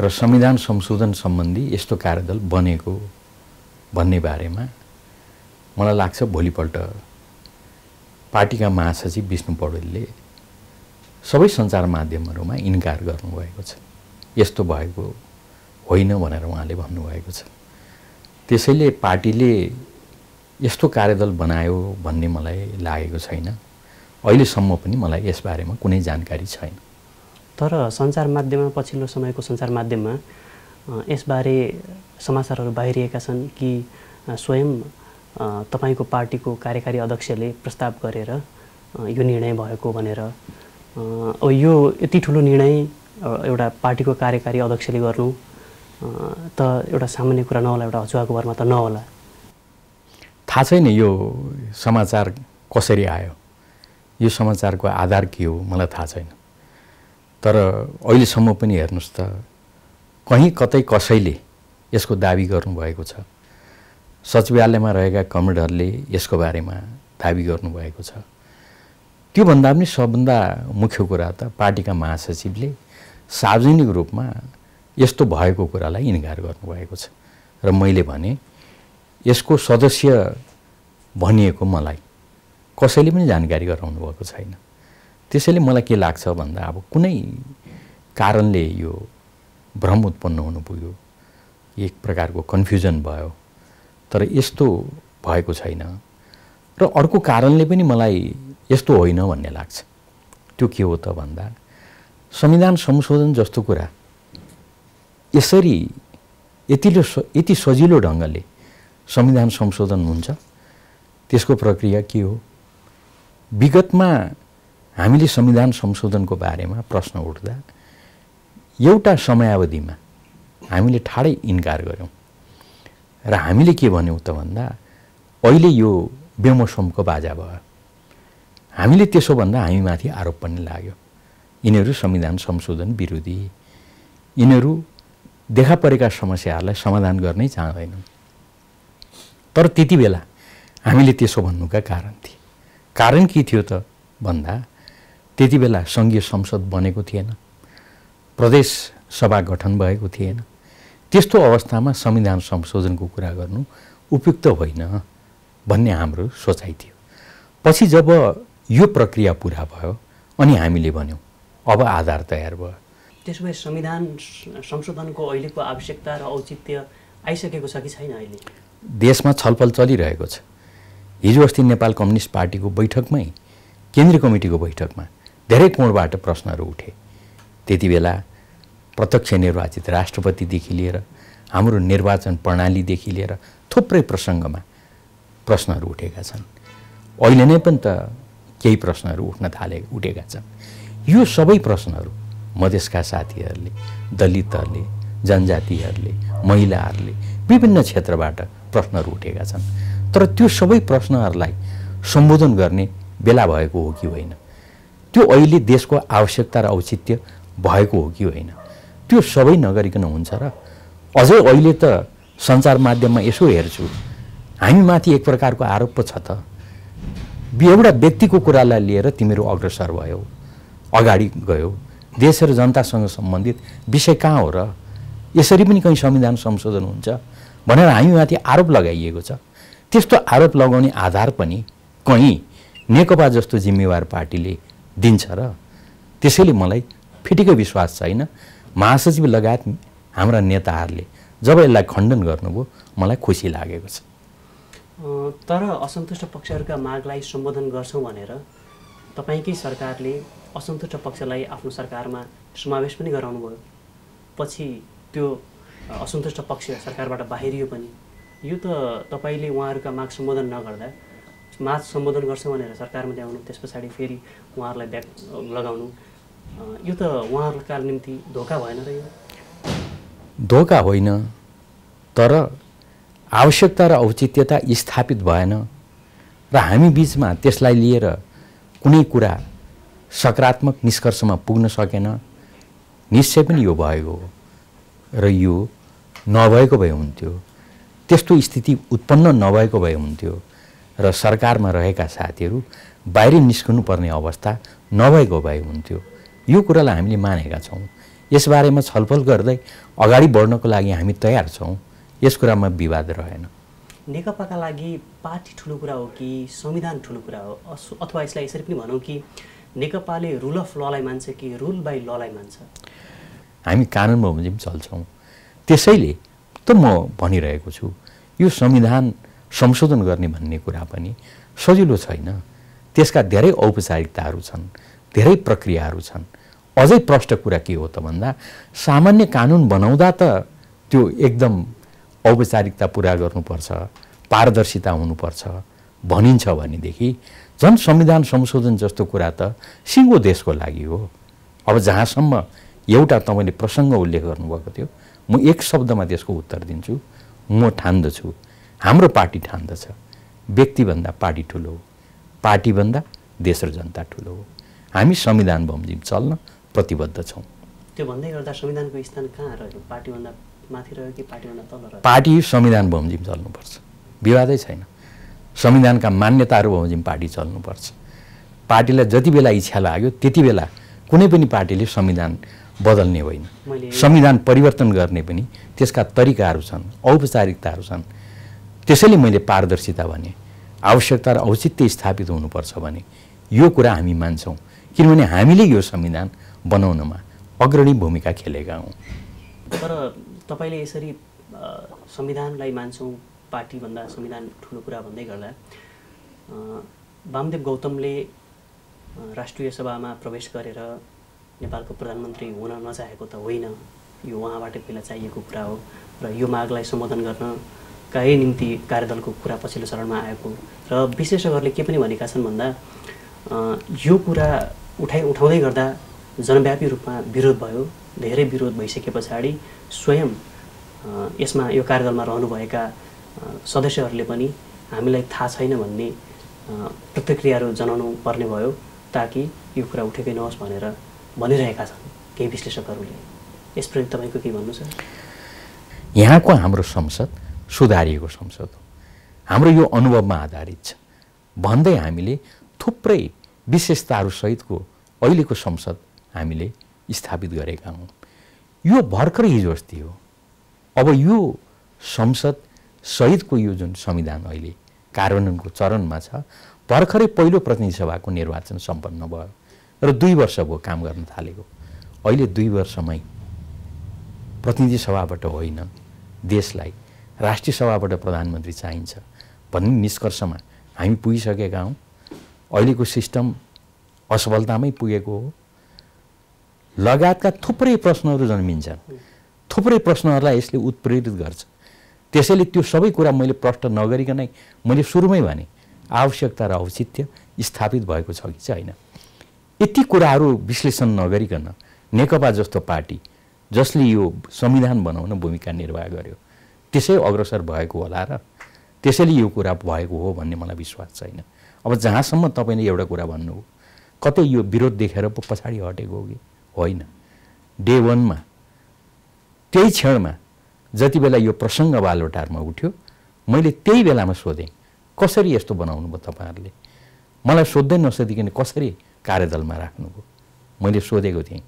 र संविधान संशोधन सम्बन्धी यस्तो कार्यदल बनेको भन्ने बारेमा मलाई लाग्छ भोलिपल्ट पार्टीका महासचिव विष्णु पौडेलले सबै सञ्चार माध्यमहरूमा इन्कार गर्नुभएको छ यस्तो भएको होइन भनेर उहाँले भन्नुभएको छ त्यसैले पार्टीले यस्तो कार्यदल बनायो भन्ने मलाई लागेको छैन अहिलेसम्म पनि मलाई यसबारेमा कुनै जानकारी छैन तर सञ्चार माध्यममा पछिल्लो समयको सञ्चार माध्यममा यसबारे समाचारहरू बाहिरिएका छन् कि स्वयं तपाईँको पार्टीको कार्यकारी अध्यक्षले प्रस्ताव गरेर यो निर्णय भएको भनेर अब यो यति ठुलो निर्णय एउटा पार्टीको कार्यकारी अध्यक्षले गर्नु त एउटा सामान्य कुरा नहोला एउटा हजुवाको भरमा त नहोला थाहा छैन यो समाचार कसरी आयो यो समाचारको आधार के हो मलाई थाहा छैन तर अहिलेसम्म पनि हेर्नुहोस् त कहीँ कतै कसैले यसको दावी गर्नुभएको छ सचिवालयमा रहेका कमेन्टहरूले यसको बारेमा दावी गर्नुभएको छ त्योभन्दा पनि सबभन्दा मुख्य कुरा त पार्टीका महासचिवले सार्वजनिक रूपमा यस्तो भएको कुरालाई इन्कार गर्नुभएको छ र मैले भने यसको सदस्य भनिएको मलाई कसैले पनि जानकारी गराउनु भएको छैन त्यसैले मलाई के लाग्छ भन्दा अब कुनै कारणले यो भ्रम उत्पन्न हुनु पुग्यो एक प्रकारको कन्फ्युजन भयो तर यस्तो भएको छैन र अर्को कारणले पनि मलाई यस्तो होइन भन्ने लाग्छ त्यो के हो त भन्दा संविधान संशोधन जस्तो कुरा यसरी यतिलो यति सजिलो ढङ्गले संविधान संशोधन हुन्छ त्यसको प्रक्रिया के हो विगतमा हामीले संविधान संशोधनको बारेमा प्रश्न उठ्दा एउटा समयावधिमा हामीले ठाडै इन्कार गऱ्यौँ र हामीले के भन्यौँ त भन्दा अहिले यो बेमोसमको बाजा भयो हामीले त्यसो भन्दा हामीमाथि आरोप पनि लाग्यो यिनीहरू संविधान संशोधन विरोधी यिनीहरू देखा परेका समस्याहरूलाई समाधान गर्नै चाहँदैनन् तर त्यति बेला हामीले त्यसो भन्नुका कारण थिए कारण के थियो त भन्दा त्यति बेला सङ्घीय संसद बनेको थिएन प्रदेश सभा गठन भएको थिएन त्यस्तो अवस्थामा संविधान संशोधनको कुरा गर्नु उपयुक्त होइन भन्ने हाम्रो सोचाइ थियो पछि जब यो प्रक्रिया पुरा भयो अनि हामीले भन्यौँ अब आधार तयार भयो त्यसो भए संविधान संशोधनको अहिलेको आवश्यकता र औचित्य आइसकेको छ कि छैन अहिले देशमा छलफल चलिरहेको छ हिजो अस्ति नेपाल कम्युनिस्ट पार्टीको बैठकमै केन्द्रीय कमिटीको बैठकमा धेरै कोणबाट प्रश्नहरू उठे त्यति बेला प्रत्यक्ष निर्वाचित राष्ट्रपतिदेखि लिएर हाम्रो निर्वाचन प्रणालीदेखि लिएर थुप्रै प्रसङ्गमा प्रश्नहरू उठेका छन् अहिले नै पनि त केही प्रश्नहरू उठ्न थाले उठेका छन् यो सबै प्रश्नहरू मधेसका साथीहरूले दलितहरूले जनजातिहरूले महिलाहरूले विभिन्न क्षेत्रबाट प्रश्नहरू उठेका छन् तर त्यो सबै प्रश्नहरूलाई सम्बोधन गर्ने बेला भएको हो कि होइन त्यो अहिले देशको आवश्यकता र औचित्य भएको हो कि होइन त्यो सबै नगरिकन हुन्छ र अझै अहिले त सञ्चार माध्यममा यसो हेर्छु हामीमाथि एक प्रकारको आरोप पो छ त एउटा व्यक्तिको कुरालाई लिएर तिमीहरू अग्रसर भयो अगाडि गयो देश र जनतासँग सम्बन्धित विषय कहाँ हो र यसरी पनि कहीँ संविधान संशोधन हुन्छ भनेर हामीमाथि आरोप लगाइएको छ त्यस्तो आरोप लगाउने आधार पनि कहीँ नेकपा जस्तो जिम्मेवार पार्टीले दिन्छ र त्यसैले मलाई फिटिकै विश्वास छैन महासचिव लगायत हाम्रा नेताहरूले जब यसलाई खण्डन गर्नुभयो मलाई खुसी लागेको छ तर असन्तुष्ट पक्षहरूका मागलाई सम्बोधन गर्छौँ भनेर तपाईँकै सरकारले असन्तुष्ट पक्षलाई आफ्नो सरकारमा समावेश पनि गराउनुभयो पछि त्यो असन्तुष्ट पक्ष सरकारबाट बाहिरियो पनि यो त तपाईँले उहाँहरूका माग सम्बोधन नगर्दा माग सम्बोधन गर्छ भनेर सरकारमा ल्याउनु त्यस पछाडि फेरि उहाँहरूलाई ब्याक लगाउनु यो त उहाँहरूका निम्ति धोका भएन र यो धोका होइन तर आवश्यकता र औचित्यता स्थापित भएन र हामी बिचमा त्यसलाई लिएर कुनै कुरा सकारात्मक निष्कर्षमा पुग्न सकेन निश्चय पनि यो भएको हो र यो नभएको भए हुन्थ्यो त्यस्तो स्थिति उत्पन्न नभएको भए हुन्थ्यो र सरकारमा रहेका साथीहरू बाहिर निस्कनुपर्ने अवस्था नभएको भए हुन्थ्यो यो कुरालाई हामीले मानेका छौँ यसबारेमा छलफल गर्दै अगाडि बढ्नको लागि हामी तयार छौँ यस कुरामा विवाद रहेन नेकपाका लागि पार्टी ठुलो कुरा हो कि संविधान ठुलो कुरा हो अथवा यसलाई यसरी पनि भनौँ कि नेकपाले रुल अफ ललाई मान्छ कि रुल बाई ललाई मान्छ हामी कानुनमा भने पनि चल्छौँ त्यसैले त म भनिरहेको छु यो संविधान संशोधन गर्ने भन्ने कुरा पनि सजिलो छैन त्यसका धेरै औपचारिकताहरू छन् धेरै प्रक्रियाहरू छन् अझै प्रष्ट कुरा के हो त भन्दा सामान्य कानुन बनाउँदा त त्यो एकदम औपचारिकता पुरा गर्नुपर्छ पारदर्शिता हुनुपर्छ भनिन्छ भनेदेखि झन् संविधान संशोधन जस्तो कुरा त सिङ्गो देशको लागि हो अब जहाँसम्म एउटा तपाईँले प्रसङ्ग उल्लेख गर्नुभएको थियो म एक शब्दमा त्यसको उत्तर दिन्छु म ठान्दछु हाम्रो पार्टी ठान्दछ व्यक्तिभन्दा पार्टी ठुलो हो पार्टीभन्दा देश र जनता ठुलो हो हामी संविधान बमजिम चल्न प्रतिबद्ध छौँ त्यो भन्दै गर्दा संविधानको स्थान कहाँ रह्यो पार्टीभन्दा माथि रह्यो कि पार्टीभन्दा तल रह्यो पार्टी संविधान बमजिम चल्नुपर्छ विवादै छैन संविधानका मान्यताहरू बमजिम पार्टी चल्नुपर्छ पार्टीलाई जति बेला इच्छा लाग्यो त्यति बेला कुनै पनि पार्टीले संविधान बदल्ने होइन संविधान परिवर्तन गर्ने पनि त्यसका तरिकाहरू छन् औपचारिकताहरू छन् त्यसैले मैले पारदर्शिता भने आवश्यकता र औचित्य स्थापित हुनुपर्छ भने यो कुरा हामी मान्छौँ किनभने हामीले यो संविधान बनाउनमा अग्रणी भूमिका खेलेका हौँ तर तपाईँले यसरी संविधानलाई मान्छौँ पार्टीभन्दा संविधान ठुलो कुरा भन्दै गर्दा वामदेव गौतमले राष्ट्रिय सभामा प्रवेश गरेर नेपालको प्रधानमन्त्री हुन नचाहेको त होइन यो उहाँबाट पहिला चाहिएको कुरा हो र यो मागलाई सम्बोधन गर्नकै निम्ति कार्यदलको कुरा पछिल्लो चरणमा आएको र विशेषज्ञहरूले के पनि भनेका छन् भन्दा यो कुरा उठाइ उठाउँदै गर्दा जनव्यापी रूपमा विरोध भयो धेरै विरोध भइसके पछाडि स्वयं यसमा यो कार्यदलमा रहनुभएका सदस्यहरूले पनि हामीलाई थाहा छैन भन्ने प्रतिक्रियाहरू जनाउनु पर्ने भयो ताकि यो कुरा उठेकै नहोस् भनेर भनिरहेका छन् केही विश्लेषकहरूले यसप्रति तपाईँको के भन्नु छ यहाँको हाम्रो संसद सुधारिएको संसद हो हाम्रो यो अनुभवमा आधारित छ भन्दै हामीले थुप्रै विशेषताहरूसहितको अहिलेको संसद हामीले स्थापित गरेका हौँ यो भर्खर हिजो अस्ति हो अब यो संसद सहितको यो जुन संविधान अहिले कार्यान्वयनको चरणमा छ भर्खरै पहिलो प्रतिनिधि सभाको निर्वाचन सम्पन्न भयो र दुई वर्ष भयो काम गर्न थालेको अहिले दुई वर्षमै प्रतिनिधि सभाबाट होइन देशलाई राष्ट्रिय सभाबाट प्रधानमन्त्री चाहिन्छ भन्ने निष्कर्षमा हामी पुगिसकेका हौँ अहिलेको सिस्टम असफलतामै पुगेको हो लगायतका थुप्रै प्रश्नहरू जन्मिन्छन् थुप्रै प्रश्नहरूलाई यसले उत्प्रेरित गर्छ त्यसैले त्यो सबै कुरा मैले प्रष्ट नगरिकनै मैले सुरुमै भने आवश्यकता र औचित्य स्थापित भएको छ कि चाहिँ होइन यति कुराहरू विश्लेषण नगरिकन नेकपा जस्तो पार्टी जसले यो संविधान बनाउन भूमिका निर्वाह गर्यो त्यसै अग्रसर भएको होला र त्यसैले यो कुरा भएको हो भन्ने मलाई विश्वास छैन अब जहाँसम्म तपाईँले एउटा कुरा भन्नु कतै यो विरोध देखेर पो पछाडि हटेको हो कि होइन डे वानमा त्यही क्षणमा जति बेला यो प्रसङ्ग बालोटारमा उठ्यो मैले त्यही बेलामा सोधेँ कसरी यस्तो बनाउनु भयो तपाईँहरूले मलाई सोध्दै नसोधिकन कसरी कार्यदलमा राख्नुभयो मैले सोधेको थिएँ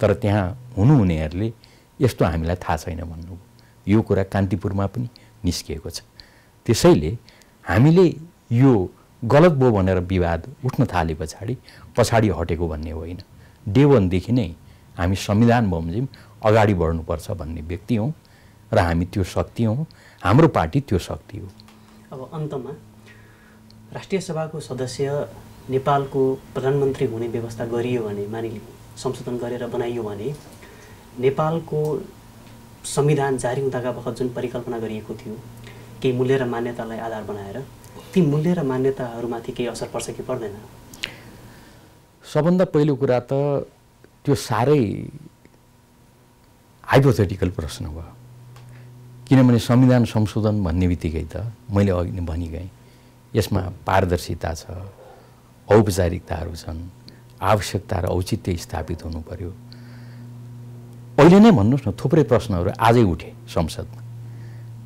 तर त्यहाँ हुनुहुनेहरूले यस्तो हामीलाई थाहा छैन भन्नुभयो यो कुरा कान्तिपुरमा पनि निस्किएको छ त्यसैले हामीले यो गलत भयो भनेर विवाद उठ्न थाले पछाडि पछाडि हटेको भन्ने होइन डे वानदेखि नै हामी संविधान बमजिम अगाडि बढ्नुपर्छ भन्ने व्यक्ति हौँ र हामी त्यो शक्ति हौँ हाम्रो पार्टी त्यो शक्ति हो अब अन्तमा राष्ट्रिय सभाको सदस्य नेपालको प्रधानमन्त्री हुने व्यवस्था गरियो भने मानि संशोधन गरेर बनाइयो भने नेपालको संविधान जारी हुँदाका बखत जुन परिकल्पना गरिएको थियो केही मूल्य र मान्यतालाई आधार बनाएर ती मूल्य र मान्यताहरूमाथि केही असर पर्छ कि पर्दैन सबभन्दा पहिलो कुरा त त्यो साह्रै हाइपोथेटिकल प्रश्न भयो किनभने संविधान संशोधन भन्ने बित्तिकै त मैले अघि नै भनिगएँ यसमा पारदर्शिता छ औपचारिकताहरू छन् आवश्यकता र औचित्य स्थापित हुनु पर्यो अहिले नै भन्नुहोस् न थुप्रै प्रश्नहरू आजै उठे संसदमा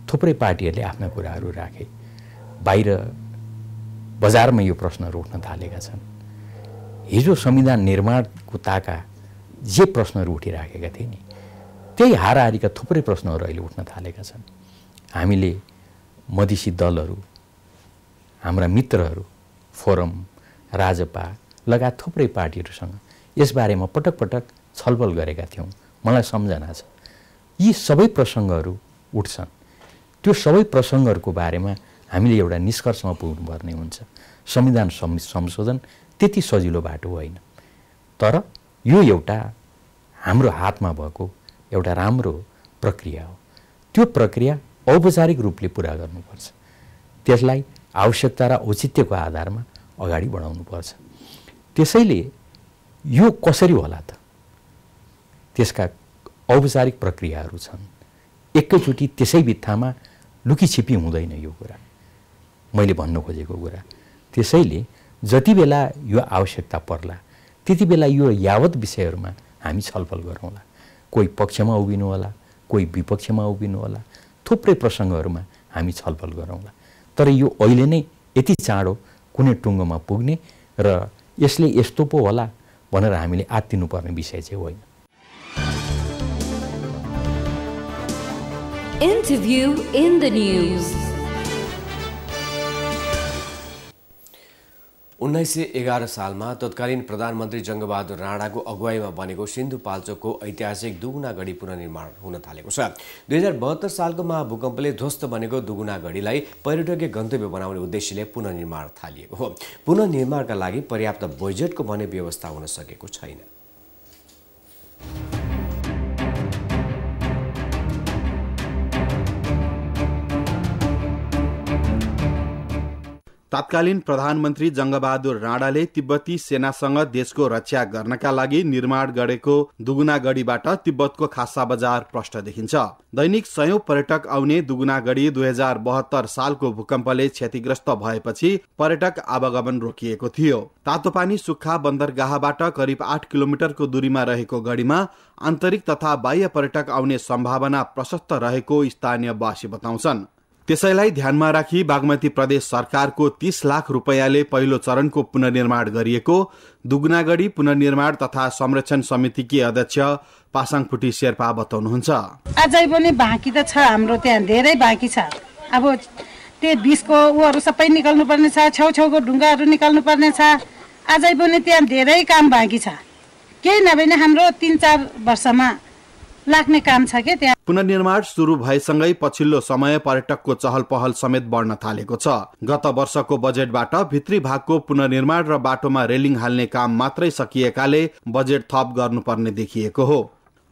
थुप्रै पार्टीहरूले आफ्ना कुराहरू राखे बाहिर बजारमा यो प्रश्नहरू उठ्न थालेका छन् हिजो संविधान निर्माणको ताका जे प्रश्नहरू उठिराखेका थिए नि त्यही हाराहारीका थुप्रै प्रश्नहरू अहिले उठ्न थालेका छन् हामीले मधेसी दलहरू हाम्रा मित्रहरू फोरम राजपा लगायत थुप्रै पार्टीहरूसँग यसबारेमा पटक पटक छलफल गरेका थियौँ मलाई सम्झना छ यी सबै प्रसङ्गहरू उठ्छन् त्यो सबै प्रसङ्गहरूको बारेमा हामीले एउटा निष्कर्षमा पुग्नुपर्ने हुन्छ संविधान संशोधन त्यति सजिलो बाटो होइन तर यो एउटा हाम्रो हातमा भएको एउटा राम्रो प्रक्रिया हो त्यो प्रक्रिया औपचारिक रूपले पुरा गर्नुपर्छ त्यसलाई आवश्यकता र औचित्यको आधारमा अगाडि बढाउनु पर्छ त्यसैले यो कसरी होला त त्यसका औपचारिक प्रक्रियाहरू छन् एकैचोटि त्यसै लुकी छिपी हुँदैन यो कुरा मैले भन्न खोजेको कुरा त्यसैले जति बेला यो आवश्यकता पर्ला त्यति बेला यो यावत विषयहरूमा हामी छलफल गरौँला कोही पक्षमा उभिनु होला कोही विपक्षमा उभिनु होला थुप्रै प्रसङ्गहरूमा हामी छलफल गरौँला तर यो अहिले नै यति चाँडो कुनै टुङ्गोमा पुग्ने र यसले यस्तो पो होला भनेर हामीले आत्तिनुपर्ने विषय चाहिँ होइन इन्टरभ्यू इन द न्युज उन्नाइस सय एघार सालमा तत्कालीन प्रधानमन्त्री जङ्गबहादुर राणाको अगुवाईमा बनेको सिन्धुपाल्चोकको ऐतिहासिक दुगुनागढी पुननिर्माण हुन थालेको छ दुई हजार बहत्तर सालको महाभूकम्पले ध्वस्त बनेको दुगुनागढीलाई पर्यटकीय गन्तव्य बनाउने उद्देश्यले पुननिर्माण थालिएको हो पुननिर्माणका लागि पर्याप्त बजेटको भने व्यवस्था हुन सकेको छैन तत्कालीन प्रधानमन्त्री जङ्गबहादुर राणाले तिब्बती सेनासँग देशको रक्षा गर्नका लागि निर्माण गरेको दुगुनागढीबाट तिब्बतको खासा बजार प्रष्ट देखिन्छ दैनिक सयौं पर्यटक आउने दुगुनागढी दुई हजार बहत्तर सालको भूकम्पले क्षतिग्रस्त भएपछि पर्यटक आवागमन रोकिएको थियो तातोपानी सुक्खा बन्दरगाहबाट करिब आठ किलोमिटरको दूरीमा रहेको गढीमा आन्तरिक तथा बाह्य पर्यटक आउने सम्भावना प्रशस्त रहेको स्थानीयवासी बताउँछन् त्यसैलाई ध्यानमा राखी बागमती प्रदेश सरकारको तीस लाख रूपियाँले पहिलो चरणको पुनर्निर्माण गरिएको दुगनागढी पुनर्निर्माण तथा संरक्षण समितिकी अध्यक्ष पासाङ फुटी शेर्पा बताउनुहुन्छ अझै पनि बाँकी त छ हाम्रो त्यहाँ धेरै बाँकी छ अब त्यो बिचको ऊहरू सबै पर्ने छ छेउछेउको ढुङ्गाहरू पर्ने छ अझै पनि त्यहाँ धेरै काम बाँकी छ केही नभए हाम्रो तिन चार वर्षमा लाग्ने काम छ के त्यहाँ पुनर्निर्माण सुरु भएसँगै पछिल्लो समय पर्यटकको चहल पहल समेत बढ्न थालेको छ गत वर्षको बजेटबाट भित्री भागको पुनर्निर्माण र बाटोमा रेलिङ हाल्ने काम मात्रै सकिएकाले बजेट थप गर्नुपर्ने देखिएको हो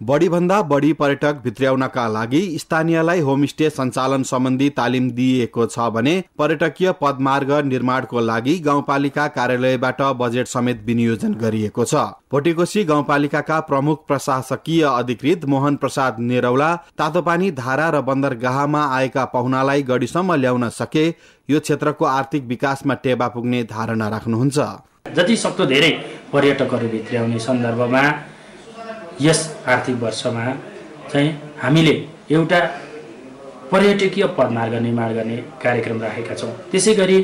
बढीभन्दा बढी पर्यटक भित्र्याउनका लागि स्थानीयलाई होमस्टे सञ्चालन सम्बन्धी तालिम दिइएको छ भने पर्यटकीय पदमार्ग निर्माणको लागि गाउँपालिका कार्यालयबाट बजेट समेत विनियोजन गरिएको छ भोटेकोशी गाउँपालिकाका प्रमुख प्रशासकीय अधिकृत मोहन प्रसाद नेरौला तातोपानी धारा र बन्दरगाहमा आएका पाहुनालाई गढीसम्म ल्याउन सके यो क्षेत्रको आर्थिक विकासमा टेवा पुग्ने धारणा राख्नुहुन्छ जति सक्दो धेरै पर्यटकहरू भित्र्याउने सन्दर्भमा यस आर्थिक वर्षमा चाहिँ हामीले एउटा पर्यटकीय पदमार्ग निर्माण गर्ने कार्यक्रम राखेका छौँ त्यसै गरी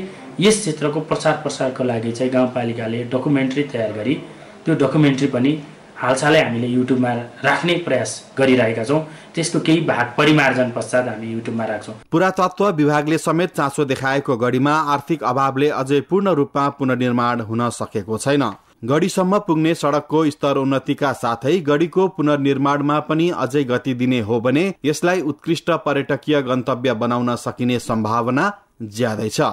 यस क्षेत्रको प्रचार प्रसारको लागि चाहिँ गाउँपालिकाले डकुमेन्ट्री तयार गरी त्यो डकुमेन्ट्री पनि हालसालै हामीले युट्युबमा राख्ने प्रयास गरिरहेका छौँ त्यसको केही भाग परिमार्जन पश्चात हामी युट्युबमा राख्छौँ पुरातत्व विभागले समेत चासो देखाएको गढीमा आर्थिक अभावले अझै पूर्ण रूपमा पुनर्निर्माण हुन सकेको छैन गढीसम्म पुग्ने सड़कको उन्नतिका साथै गढीको पुनर्निर्माणमा पनि अझै गति दिने हो भने यसलाई उत्कृष्ट पर्यटकीय गन्तव्य बनाउन सकिने सम्भावना ज्यादै छ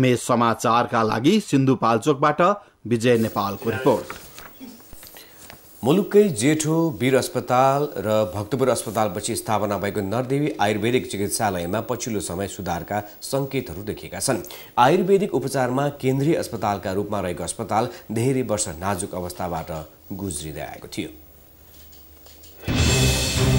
इमेज समाचारका लागि सिन्धुपाल्चोकबाट विजय नेपालको रिपोर्ट मुलुककै जेठो वीर अस्पताल र भक्तपुर अस्पतालपछि स्थापना भएको नरदेवी आयुर्वेदिक चिकित्सालयमा पछिल्लो समय सुधारका सङ्केतहरू देखिएका छन् आयुर्वेदिक उपचारमा केन्द्रीय अस्पतालका रूपमा रहेको अस्पताल धेरै वर्ष नाजुक अवस्थाबाट गुज्रिँदै आएको थियो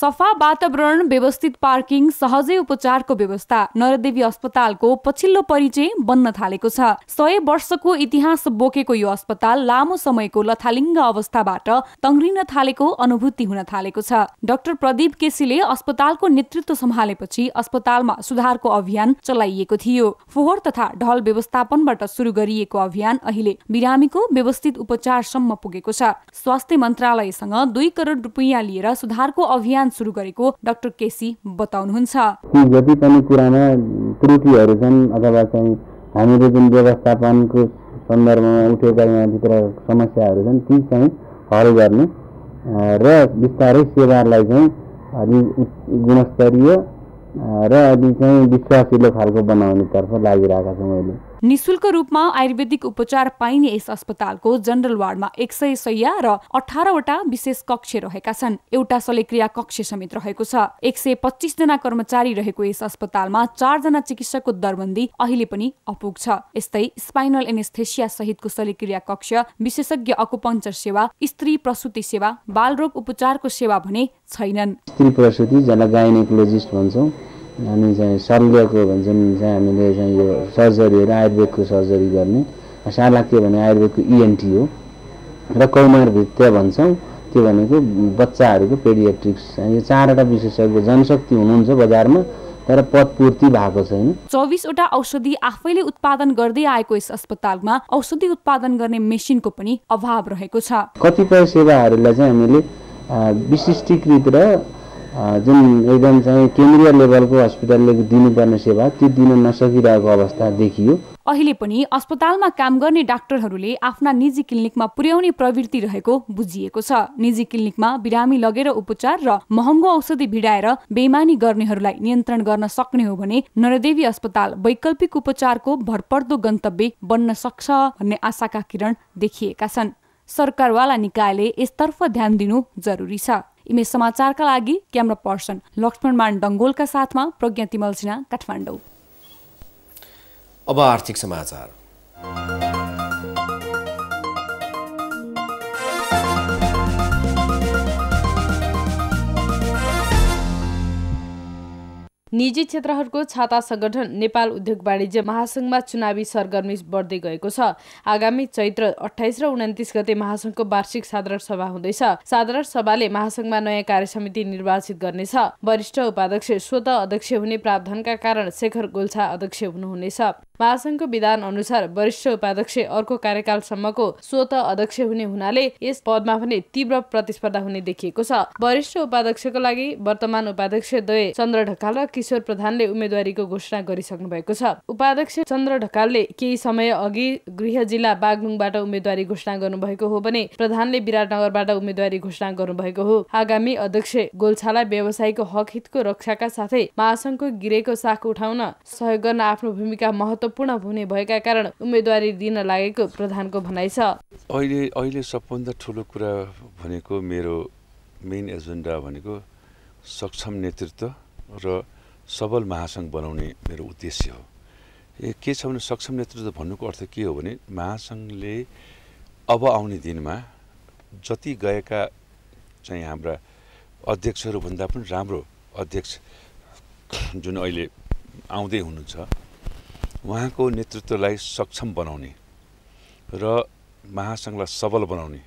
सफा वातावरण व्यवस्थित पार्किङ सहजै उपचारको व्यवस्था नरदेवी अस्पतालको पछिल्लो परिचय बन्न थालेको छ सय वर्षको इतिहास बोकेको यो अस्पताल लामो समयको लथालिङ्ग अवस्थाबाट तङ्ग्रिन थालेको अनुभूति हुन थालेको छ डाक्टर प्रदीप केसीले अस्पतालको नेतृत्व सम्हालेपछि अस्पतालमा सुधारको अभियान चलाइएको थियो फोहोर तथा ढल व्यवस्थापनबाट सुरु गरिएको अभियान अहिले बिरामीको व्यवस्थित उपचारसम्म पुगेको छ स्वास्थ्य मन्त्रालयसँग दुई करोड रुपियाँ लिएर सुधारको अभियान सुरु गरेको डाक्टर केसी बताउनुहुन्छ जति पनि कुरामा त्रुटिहरू छन् अथवा चाहिँ हामीले जुन व्यवस्थापनको सन्दर्भमा उठेका यहाँभित्र समस्याहरू छन् ती चाहिँ हल गर्ने र बिस्तारै सेवालाई चाहिँ अलि गुणस्तरीय र अलि चाहिँ विश्वासिलो खालको बनाउने तर्फ लागिरहेका छौँ अहिले निशुल्क रूपमा आयुर्वेदिक उपचार पाइने यस अस्पतालको जनरल वार्डमा एक सय सय र अठारवटा विशेष कक्ष रहेका छन् एउटा शल्यक्रिया कक्ष समेत रहेको छ एक सय पच्चिसजना कर्मचारी रहेको यस अस्पतालमा चारजना चिकित्सकको दरबन्दी अहिले पनि अपुग छ यस्तै स्पाइनल एनेस्थेसिया सहितको शल्यक्रिया कक्ष विशेषज्ञ अकुपञ्चर सेवा स्त्री प्रसुति सेवा बालरोग उपचारको सेवा भने छैनन् स्त्री प्रसुति भन्छौँ अनि चाहिँ शल्यको भन्छौँ चाहिँ हामीले चाहिँ यो सर्जरीहरू आयुर्वेदको सर्जरी गर्ने के भने आयुर्वेदको इएनटी e हो र कौमार भन्छौँ त्यो भनेको बच्चाहरूको पेडियाट्रिक्स यो चारवटा विशेषज्ञ जनशक्ति हुनुहुन्छ बजारमा तर पदपूर्ति भएको छैन चौबिसवटा औषधि आफैले उत्पादन गर्दै आएको यस अस्पतालमा औषधि उत्पादन गर्ने मेसिनको पनि अभाव रहेको छ कतिपय सेवाहरूलाई चाहिँ हामीले विशिष्टीकृत र जुन एकदम चाहिँ केन्द्रीय लेभलको हस्पिटलले दिनुपर्ने सेवा त्यो दिन नसकिरहेको अवस्था देखियो अहिले पनि अस्पतालमा काम गर्ने डाक्टरहरूले आफ्ना निजी क्लिनिकमा पुर्याउने प्रवृत्ति रहेको बुझिएको छ निजी क्लिनिकमा बिरामी लगेर उपचार र महँगो औषधि भिडाएर बेमानी गर्नेहरूलाई नियन्त्रण गर्न सक्ने हो भने नरदेवी अस्पताल वैकल्पिक उपचारको भरपर्दो गन्तव्य बन्न सक्छ भन्ने आशाका किरण देखिएका छन् सरकारवाला निकायले यसतर्फ ध्यान दिनु जरुरी छ इमेज समाचारका लागि क्यामरा पर्सन लक्ष्मण मान डङ्गोलका साथमा प्रज्ञा तिमल सिन्हा काठमाडौँ अब आर्थिक समाचार निजी क्षेत्रहरूको छाता सङ्गठन नेपाल उद्योग वाणिज्य महासङ्घमा चुनावी सरगर्मी बढ्दै गएको छ आगामी चैत्र अठाइस र उन्तिस गते महासङ्घको वार्षिक साधारण सभा हुँदैछ साधारण सभाले महासङ्घमा नयाँ कार्य समिति निर्वाचित गर्नेछ वरिष्ठ उपाध्यक्ष स्वत अध्यक्ष हुने प्रावधानका कारण शेखर गोल्छा अध्यक्ष हुनुहुनेछ महासङ्घको विधान अनुसार वरिष्ठ उपाध्यक्ष अर्को कार्यकालसम्मको स्वत अध्यक्ष हुने हुनाले यस पदमा पनि तीव्र प्रतिस्पर्धा हुने देखिएको छ वरिष्ठ उपाध्यक्षको लागि वर्तमान उपाध्यक्ष द्वय चन्द्र ढकाल र किशोर प्रधानले उम्मेद्वारीको घोषणा गरिसक्नु भएको छ उपाध्यक्ष चन्द्र ढकालले केही समय अघि गृह जिल्ला बागलुङबाट उम्मेद्वारी घोषणा गर्नुभएको हो भने प्रधानले विराटनगरबाट उम्मेद्वारी घोषणा गर्नुभएको हो आगामी अध्यक्ष गोल्छालाई व्यवसायको हक हितको रक्षाका साथै महासङ्घको गिरेको साख उठाउन सहयोग गर्न आफ्नो भूमिका महत्त्व महत्त्वपूर्ण हुने भएका कारण उम्मेदवारी दिन लागेको प्रधानको भनाइ छ अहिले अहिले सबभन्दा ठुलो कुरा भनेको मेरो मेन एजेन्डा भनेको सक्षम नेतृत्व र सबल महासङ्घ बनाउने मेरो उद्देश्य हो ए के छ भने सक्षम नेतृत्व भन्नुको अर्थ के हो भने महासङ्घले अब आउने दिनमा जति गएका चाहिँ हाम्रा अध्यक्षहरूभन्दा पनि राम्रो अध्यक्ष जुन अहिले आउँदै हुनुहुन्छ उहाँको नेतृत्वलाई सक्षम बनाउने र महासङ्घलाई सबल बनाउने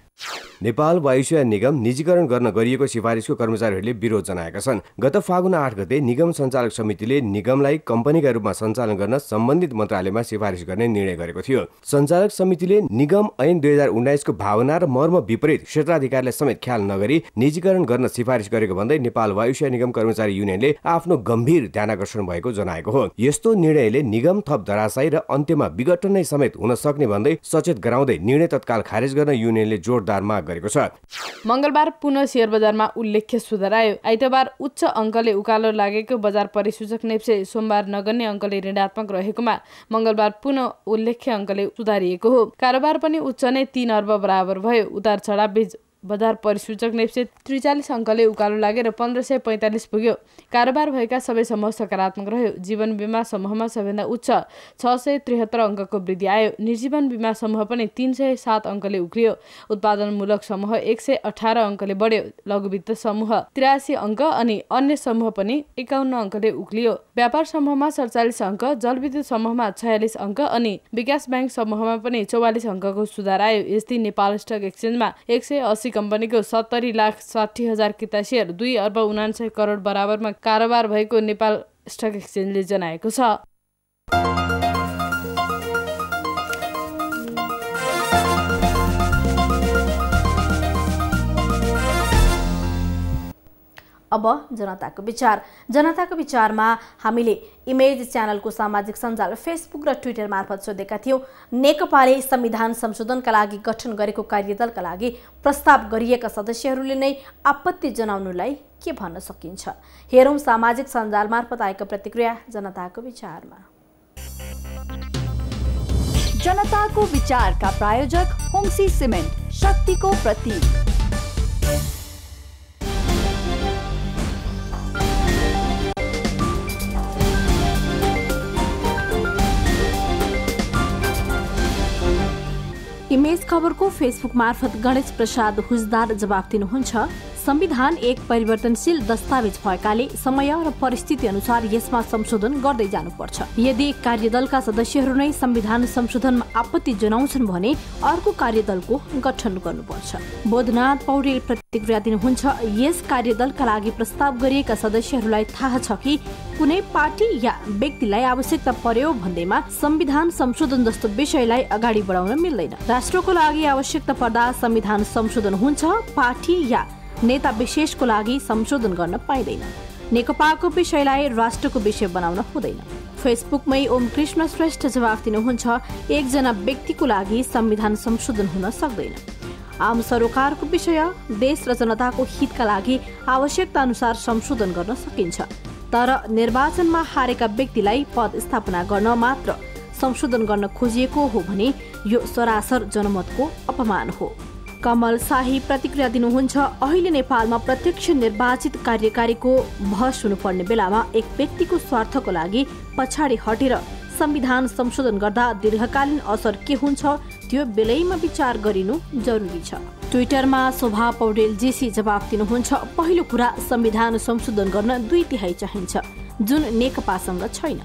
नेपाल वायुसेवा निगम निजीकरण गर्न गरिएको सिफारिसको कर्मचारीहरूले विरोध जनाएका छन् गत फागुन आठ गते निगम सञ्चालक समितिले निगमलाई कम्पनीका रूपमा सञ्चालन गर्न सम्बन्धित मन्त्रालयमा सिफारिस गर्ने निर्णय गरेको थियो सञ्चालक समितिले निगम ऐन दुई हजार उन्नाइसको भावना र मर्म विपरीत क्षेत्राधिकारलाई समेत ख्याल नगरी निजीकरण गर्न सिफारिस गरेको भन्दै नेपाल वायुसेवा निगम कर्मचारी युनियनले आफ्नो गम्भीर ध्यानकर्षण भएको जनाएको हो यस्तो निर्णयले निगम थप धराशय र अन्त्यमा विघटन नै समेत हुन सक्ने भन्दै सचेत गराउँदै निर्णय तत्काल खारेज गर्न युनियनले जोड सुधार माग गरेको छ मङ्गलबार पुनः सेयर बजारमा उल्लेख्य सुधार आयो आइतबार उच्च अङ्कले उकालो लागेको बजार परिसूचक नेप्से सोमबार नगर्ने अङ्कले ऋणात्मक रहेकोमा मङ्गलबार पुनः उल्लेख्य अङ्कले सुधारिएको हो कारोबार पनि उच्च नै तीन अर्ब बराबर भयो उतार चढाव बीच बजार परिसूचक नेप्से त्रिचालिस अङ्कले उकालो लागेर पन्ध्र सय पैँतालिस पुग्यो कारोबार भएका सबै समूह सकारात्मक रह्यो जीवन बिमा समूहमा सबैभन्दा उच्च छ सय त्रिहत्तर अङ्कको वृद्धि आयो निर्जीवन बिमा समूह पनि तिन सय सात अङ्कले उक्रियो उत्पादनमूलक समूह एक सय अठार अङ्कले बढ्यो लघुवित्त समूह त्रियासी अङ्क अनि अन्य समूह पनि एकाउन्न अङ्कले उक्लियो व्यापार समूहमा सडचालिस अङ्क जलविद्युत समूहमा छयालिस अङ्क अनि विकास ब्याङ्क समूहमा पनि चौवालिस अङ्कको सुधार आयो यस्तै नेपाल स्टक एक्सचेन्जमा एक सय अस्सी विदेशी कम्पनीको सत्तरी लाख साठी हजार सेयर दुई अर्ब उनान्सय करोड बराबरमा कारोबार भएको नेपाल स्टक एक्सचेन्जले जनाएको छ अब जनताको विचार जनताको विचारमा हामीले इमेज च्यानलको सामाजिक सञ्जाल फेसबुक र ट्विटर मार्फत सोधेका थियौँ नेकपाले संविधान संशोधनका लागि गठन गरेको कार्यदलका लागि प्रस्ताव गरिएका सदस्यहरूले नै आपत्ति जनाउनुलाई के भन्न सकिन्छ हेरौँ सामाजिक सञ्जाल मार्फत आएको प्रतिक्रिया जनताको विचारमा जनताको विचारका प्रायोजक होम्सी सिमेन्ट शक्तिको प्रतीक इमेज खबरको फेसबुक मार्फत गणेश प्रसाद हुजदार जवाफ दिनुहुन्छ संविधान एक परिवर्तनशील दस्तावेज भएकाले समय र परिस्थिति अनुसार यसमा संशोधन गर्दै जानुपर्छ यदि कार्यदलका सदस्यहरू नै संविधान संशोधनमा आपत्ति जनाउँछन् भने अर्को कार्यदलको गठन गर्नुपर्छ बोधनाथ पौडेल प्रतिक्रिया दिनुहुन्छ यस कार्यदलका लागि प्रस्ताव गरिएका सदस्यहरूलाई थाहा छ कि कुनै पार्टी या व्यक्तिलाई आवश्यकता पर्यो भन्दैमा संविधान संशोधन जस्तो विषयलाई अगाडि बढाउन मिल्दैन राष्ट्रको लागि आवश्यकता पर्दा संविधान संशोधन हुन्छ पार्टी या नेता विशेषको लागि संशोधन गर्न पाइँदैन नेकपाको विषयलाई राष्ट्रको विषय बनाउन हुँदैन फेसबुकमै ओम कृष्ण श्रेष्ठ जवाफ दिनुहुन्छ एकजना व्यक्तिको लागि संविधान संशोधन हुन सक्दैन आम सरोकारको विषय देश र जनताको हितका लागि आवश्यकता अनुसार संशोधन गर्न सकिन्छ तर निर्वाचनमा हारेका व्यक्तिलाई पद स्थापना गर्न मात्र संशोधन गर्न खोजिएको हो भने यो सरासर जनमतको अपमान हो कमल शाही प्रतिक्रिया दिनुहुन्छ अहिले नेपालमा प्रत्यक्ष निर्वाचित कार्यकारीको बहस हुनुपर्ने बेलामा एक व्यक्तिको स्वार्थको लागि पछाडि हटेर संविधान संशोधन गर्दा दीर्घकालीन असर के हुन्छ त्यो बेलैमा विचार गरिनु जरुरी छ ट्विटरमा शोभा पौडेल जेसी जवाफ दिनुहुन्छ पहिलो कुरा संविधान संशोधन गर्न दुई तिहाई चाहिन्छ जुन नेकपासँग छैन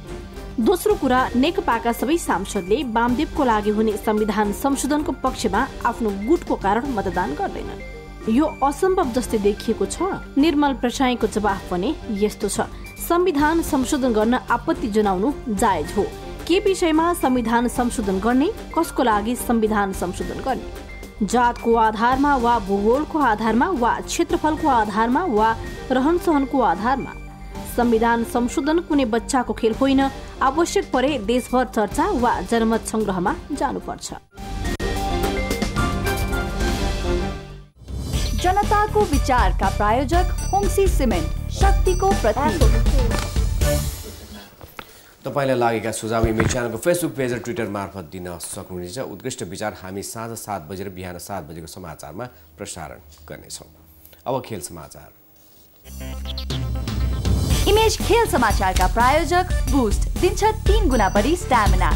दोस्रो कुरा नेकपाका सबै सांसदले वामदेवको लागि हुने संविधान संशोधनको पक्षमा आफ्नो गुटको कारण मतदान गर्दैनन् यो असम्भव जस्तै देखिएको छ निर्मल प्रसाईको जवाफ भने यस्तो छ संविधान संशोधन गर्न आपत्ति जनाउनु जायज हो के विषयमा संविधान संशोधन गर्ने कसको लागि संविधान संशोधन गर्ने जातको आधारमा वा भूगोलको आधारमा वा क्षेत्रफलको आधारमा वा रहन सहनको आधारमा संविधान संशोधन कुनै बच्चाको खेल होइन आवश्यक परे देशभर चर्चा वा जनमत संग्रहमा जानुपर्छ जनताको विचारका प्रायोजक होमसी सिमेन्ट शक्तिको तपाईँलाई लागेका सुझाव इमेल च्यानलको फेसबुक पेज र ट्विटर मार्फत दिन सक्नुहुनेछ उत्कृष्ट विचार हामी साँझ सात बजेर बिहान सात बजेको समाचारमा प्रसारण गर्नेछौँ अब खेल समाचार इमेज खेल समाचारका प्रायोजक बुस्ट दिन्छ तिन गुणा बढी स्ट्यामिना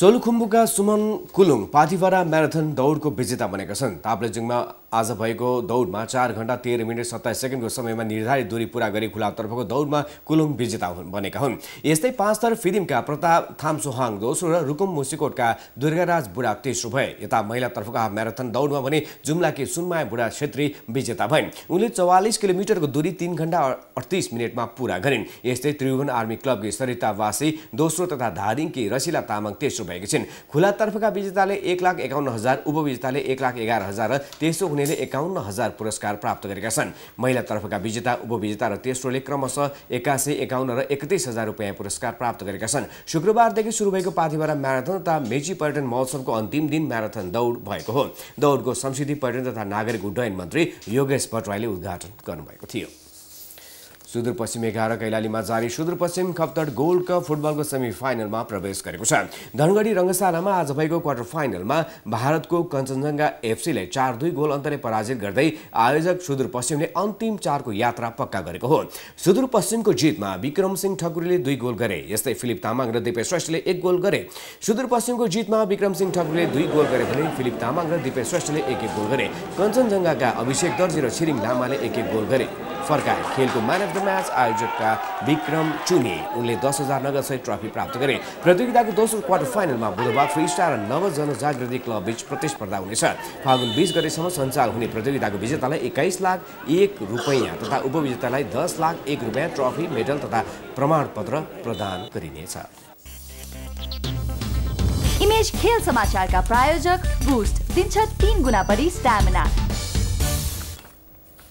सोलुखुम्बुका सुमन कुलुङ पाथिभरा म्याराथन दौडको विजेता बनेका छन् ताप्लेजुङमा आज भएको दौडमा चार घन्टा तेह्र मिनट सत्ताइस सेकेन्डको समयमा निर्धारित दूरी पुरा गरी खुलातर्फको दौडमा कुलुङ विजेता हुन् बनेका हुन् यस्तै थर फिदिमका प्रताप थाम्सोहाङ दोस्रो र रुकुम मुसिकोटका दुर्गाराज बुढा तेस्रो भए यता महिलातर्फको हाफ म्याराथन दौडमा भने जुम्लाकी सुनमाया बुढा छेत्री विजेता भइन् उनले चौवालिस किलोमिटरको दूरी तिन घन्टा अडतिस मिनटमा पुरा गरिन् यस्तै त्रिभुवन आर्मी क्लबकी सरितावासी दोस्रो तथा धादिङकी रसिला तामाङ तेस्रो भएकी छिन् खुलातर्फका विजेताले एक लाख एकाउन्न हजार उपविजेताले एक लाख एघार हजार र तेस्रो हुनेले एकाउन्न हजार पुरस्कार प्राप्त गरेका छन् महिलातर्फका विजेता उपविजेता र तेस्रोले क्रमशः एकासी एकाउन्न र एकतिस हजार रुपियाँ पुरस्कार प्राप्त गरेका छन् शुक्रबारदेखि सुरु भएको पाथिभरा म्याराथन तथा मेची पर्यटन महोत्सवको अन्तिम दिन म्याराथन दौड भएको हो दौडको संस्कृति पर्यटन तथा नागरिक उड्डयन मन्त्री योगेश भट्टराईले उद्घाटन गर्नुभएको थियो सुदूरपश्चिम एघार कैलालीमा जारी सुदूरपश्चिम खप्तड गोल्ड कप फुटबलको सेमी फाइनलमा प्रवेश गरेको छ धनगढी रङ्गशालामा आज भएको क्वार्टर फाइनलमा भारतको कञ्चनजङ्घा एफसीले चार दुई गोल अन्तरले पराजित गर्दै आयोजक सुदूरपश्चिमले अन्तिम चारको यात्रा पक्का गरेको हो सुदूरपश्चिमको जितमा विक्रम सिंह ठकुरीले दुई गोल गरे यस्तै फिलिप तामाङ र दिपेश श्रेष्ठले एक गोल गरे सुदूरपश्चिमको जितमा विक्रम सिंह ठकुरीले दुई गोल गरे भने फिलिप तामाङ र दिपेश श्रेष्ठले एक एक गोल गरे कञ्चनजङ्घाका अभिषेक दर्जी र छिरिङ लामाले एक एक गोल गरे फर्काए खेलको म्यान अफ द म्याच आयोजकका विक्रम चुने उनले दस हजार नगदसहित ट्रफी प्राप्त गरे प्रतियोगिताको दोस्रो क्वार्टर फाइनलमा बुधबार फ्री स्टार र नव जनजागृति क्लब बीच प्रतिस्पर्धा हुनेछ फागुन बिस गतेसम्म सञ्चालन हुने प्रतियोगिताको विजेतालाई एक्काइस लाख एक रुपैयाँ तथा उपविजेतालाई दस लाख एक रुपियाँ ट्रफी मेडल तथा प्रमाणपत्र प्रदान गरिनेछ इमेज खेल समाचारका प्रायोजक बुस्ट दिन्छ तिन गुणा बढी स्ट्यामिना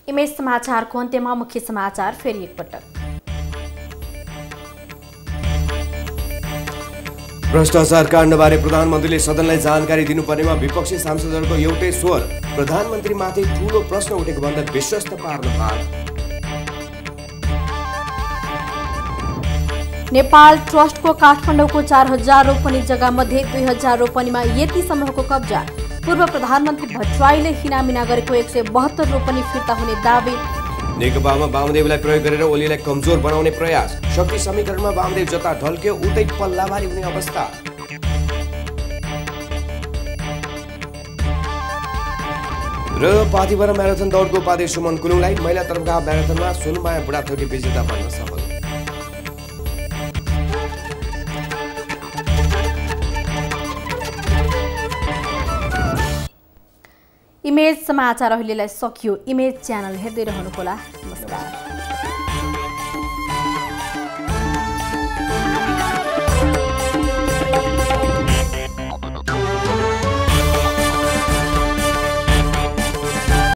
इमेज समाचारको अन्त्यमा मुख्य समाचार फेरि एकपटक भ्रष्टाचार काण्डबारे प्रधानमन्त्रीले सदनलाई जानकारी दिनुपर्नेमा विपक्षी सांसदहरूको एउटै स्वर प्रधानमन्त्रीमाथि ठुलो प्रश्न उठेको भन्दा विश्वस्त पार्न पार नेपाल ट्रस्टको काठमाडौँको चार हजार रोपनी जग्गामध्ये दुई हजार रोपनीमा यति समूहको कब्जा पूर्व प्रधानमन्त्री भट्टराईले हिनामिना गरेको एक सय बहत्तर रोपनी फिर्ता हुने दावी नेकपामा वामदेवलाई प्रयोग गरेर ओलीलाई कमजोर बनाउने प्रयास शक्ति समीकरणमा वामदेव जता ढल्क्यो उतै पल्लाभारी हुने अवस्था र पाथिभरा म्याराथन दौडको उपाध्यक्ष सुमन कुलुङलाई महिला तर्फका म्याराथनमा सुनमाया बुढाथोकी विजेता बन्न सफल इमेज समाचार अहिलेलाई सकियो इमेज च्यानल हेर्दै रहनुहोला नमस्कार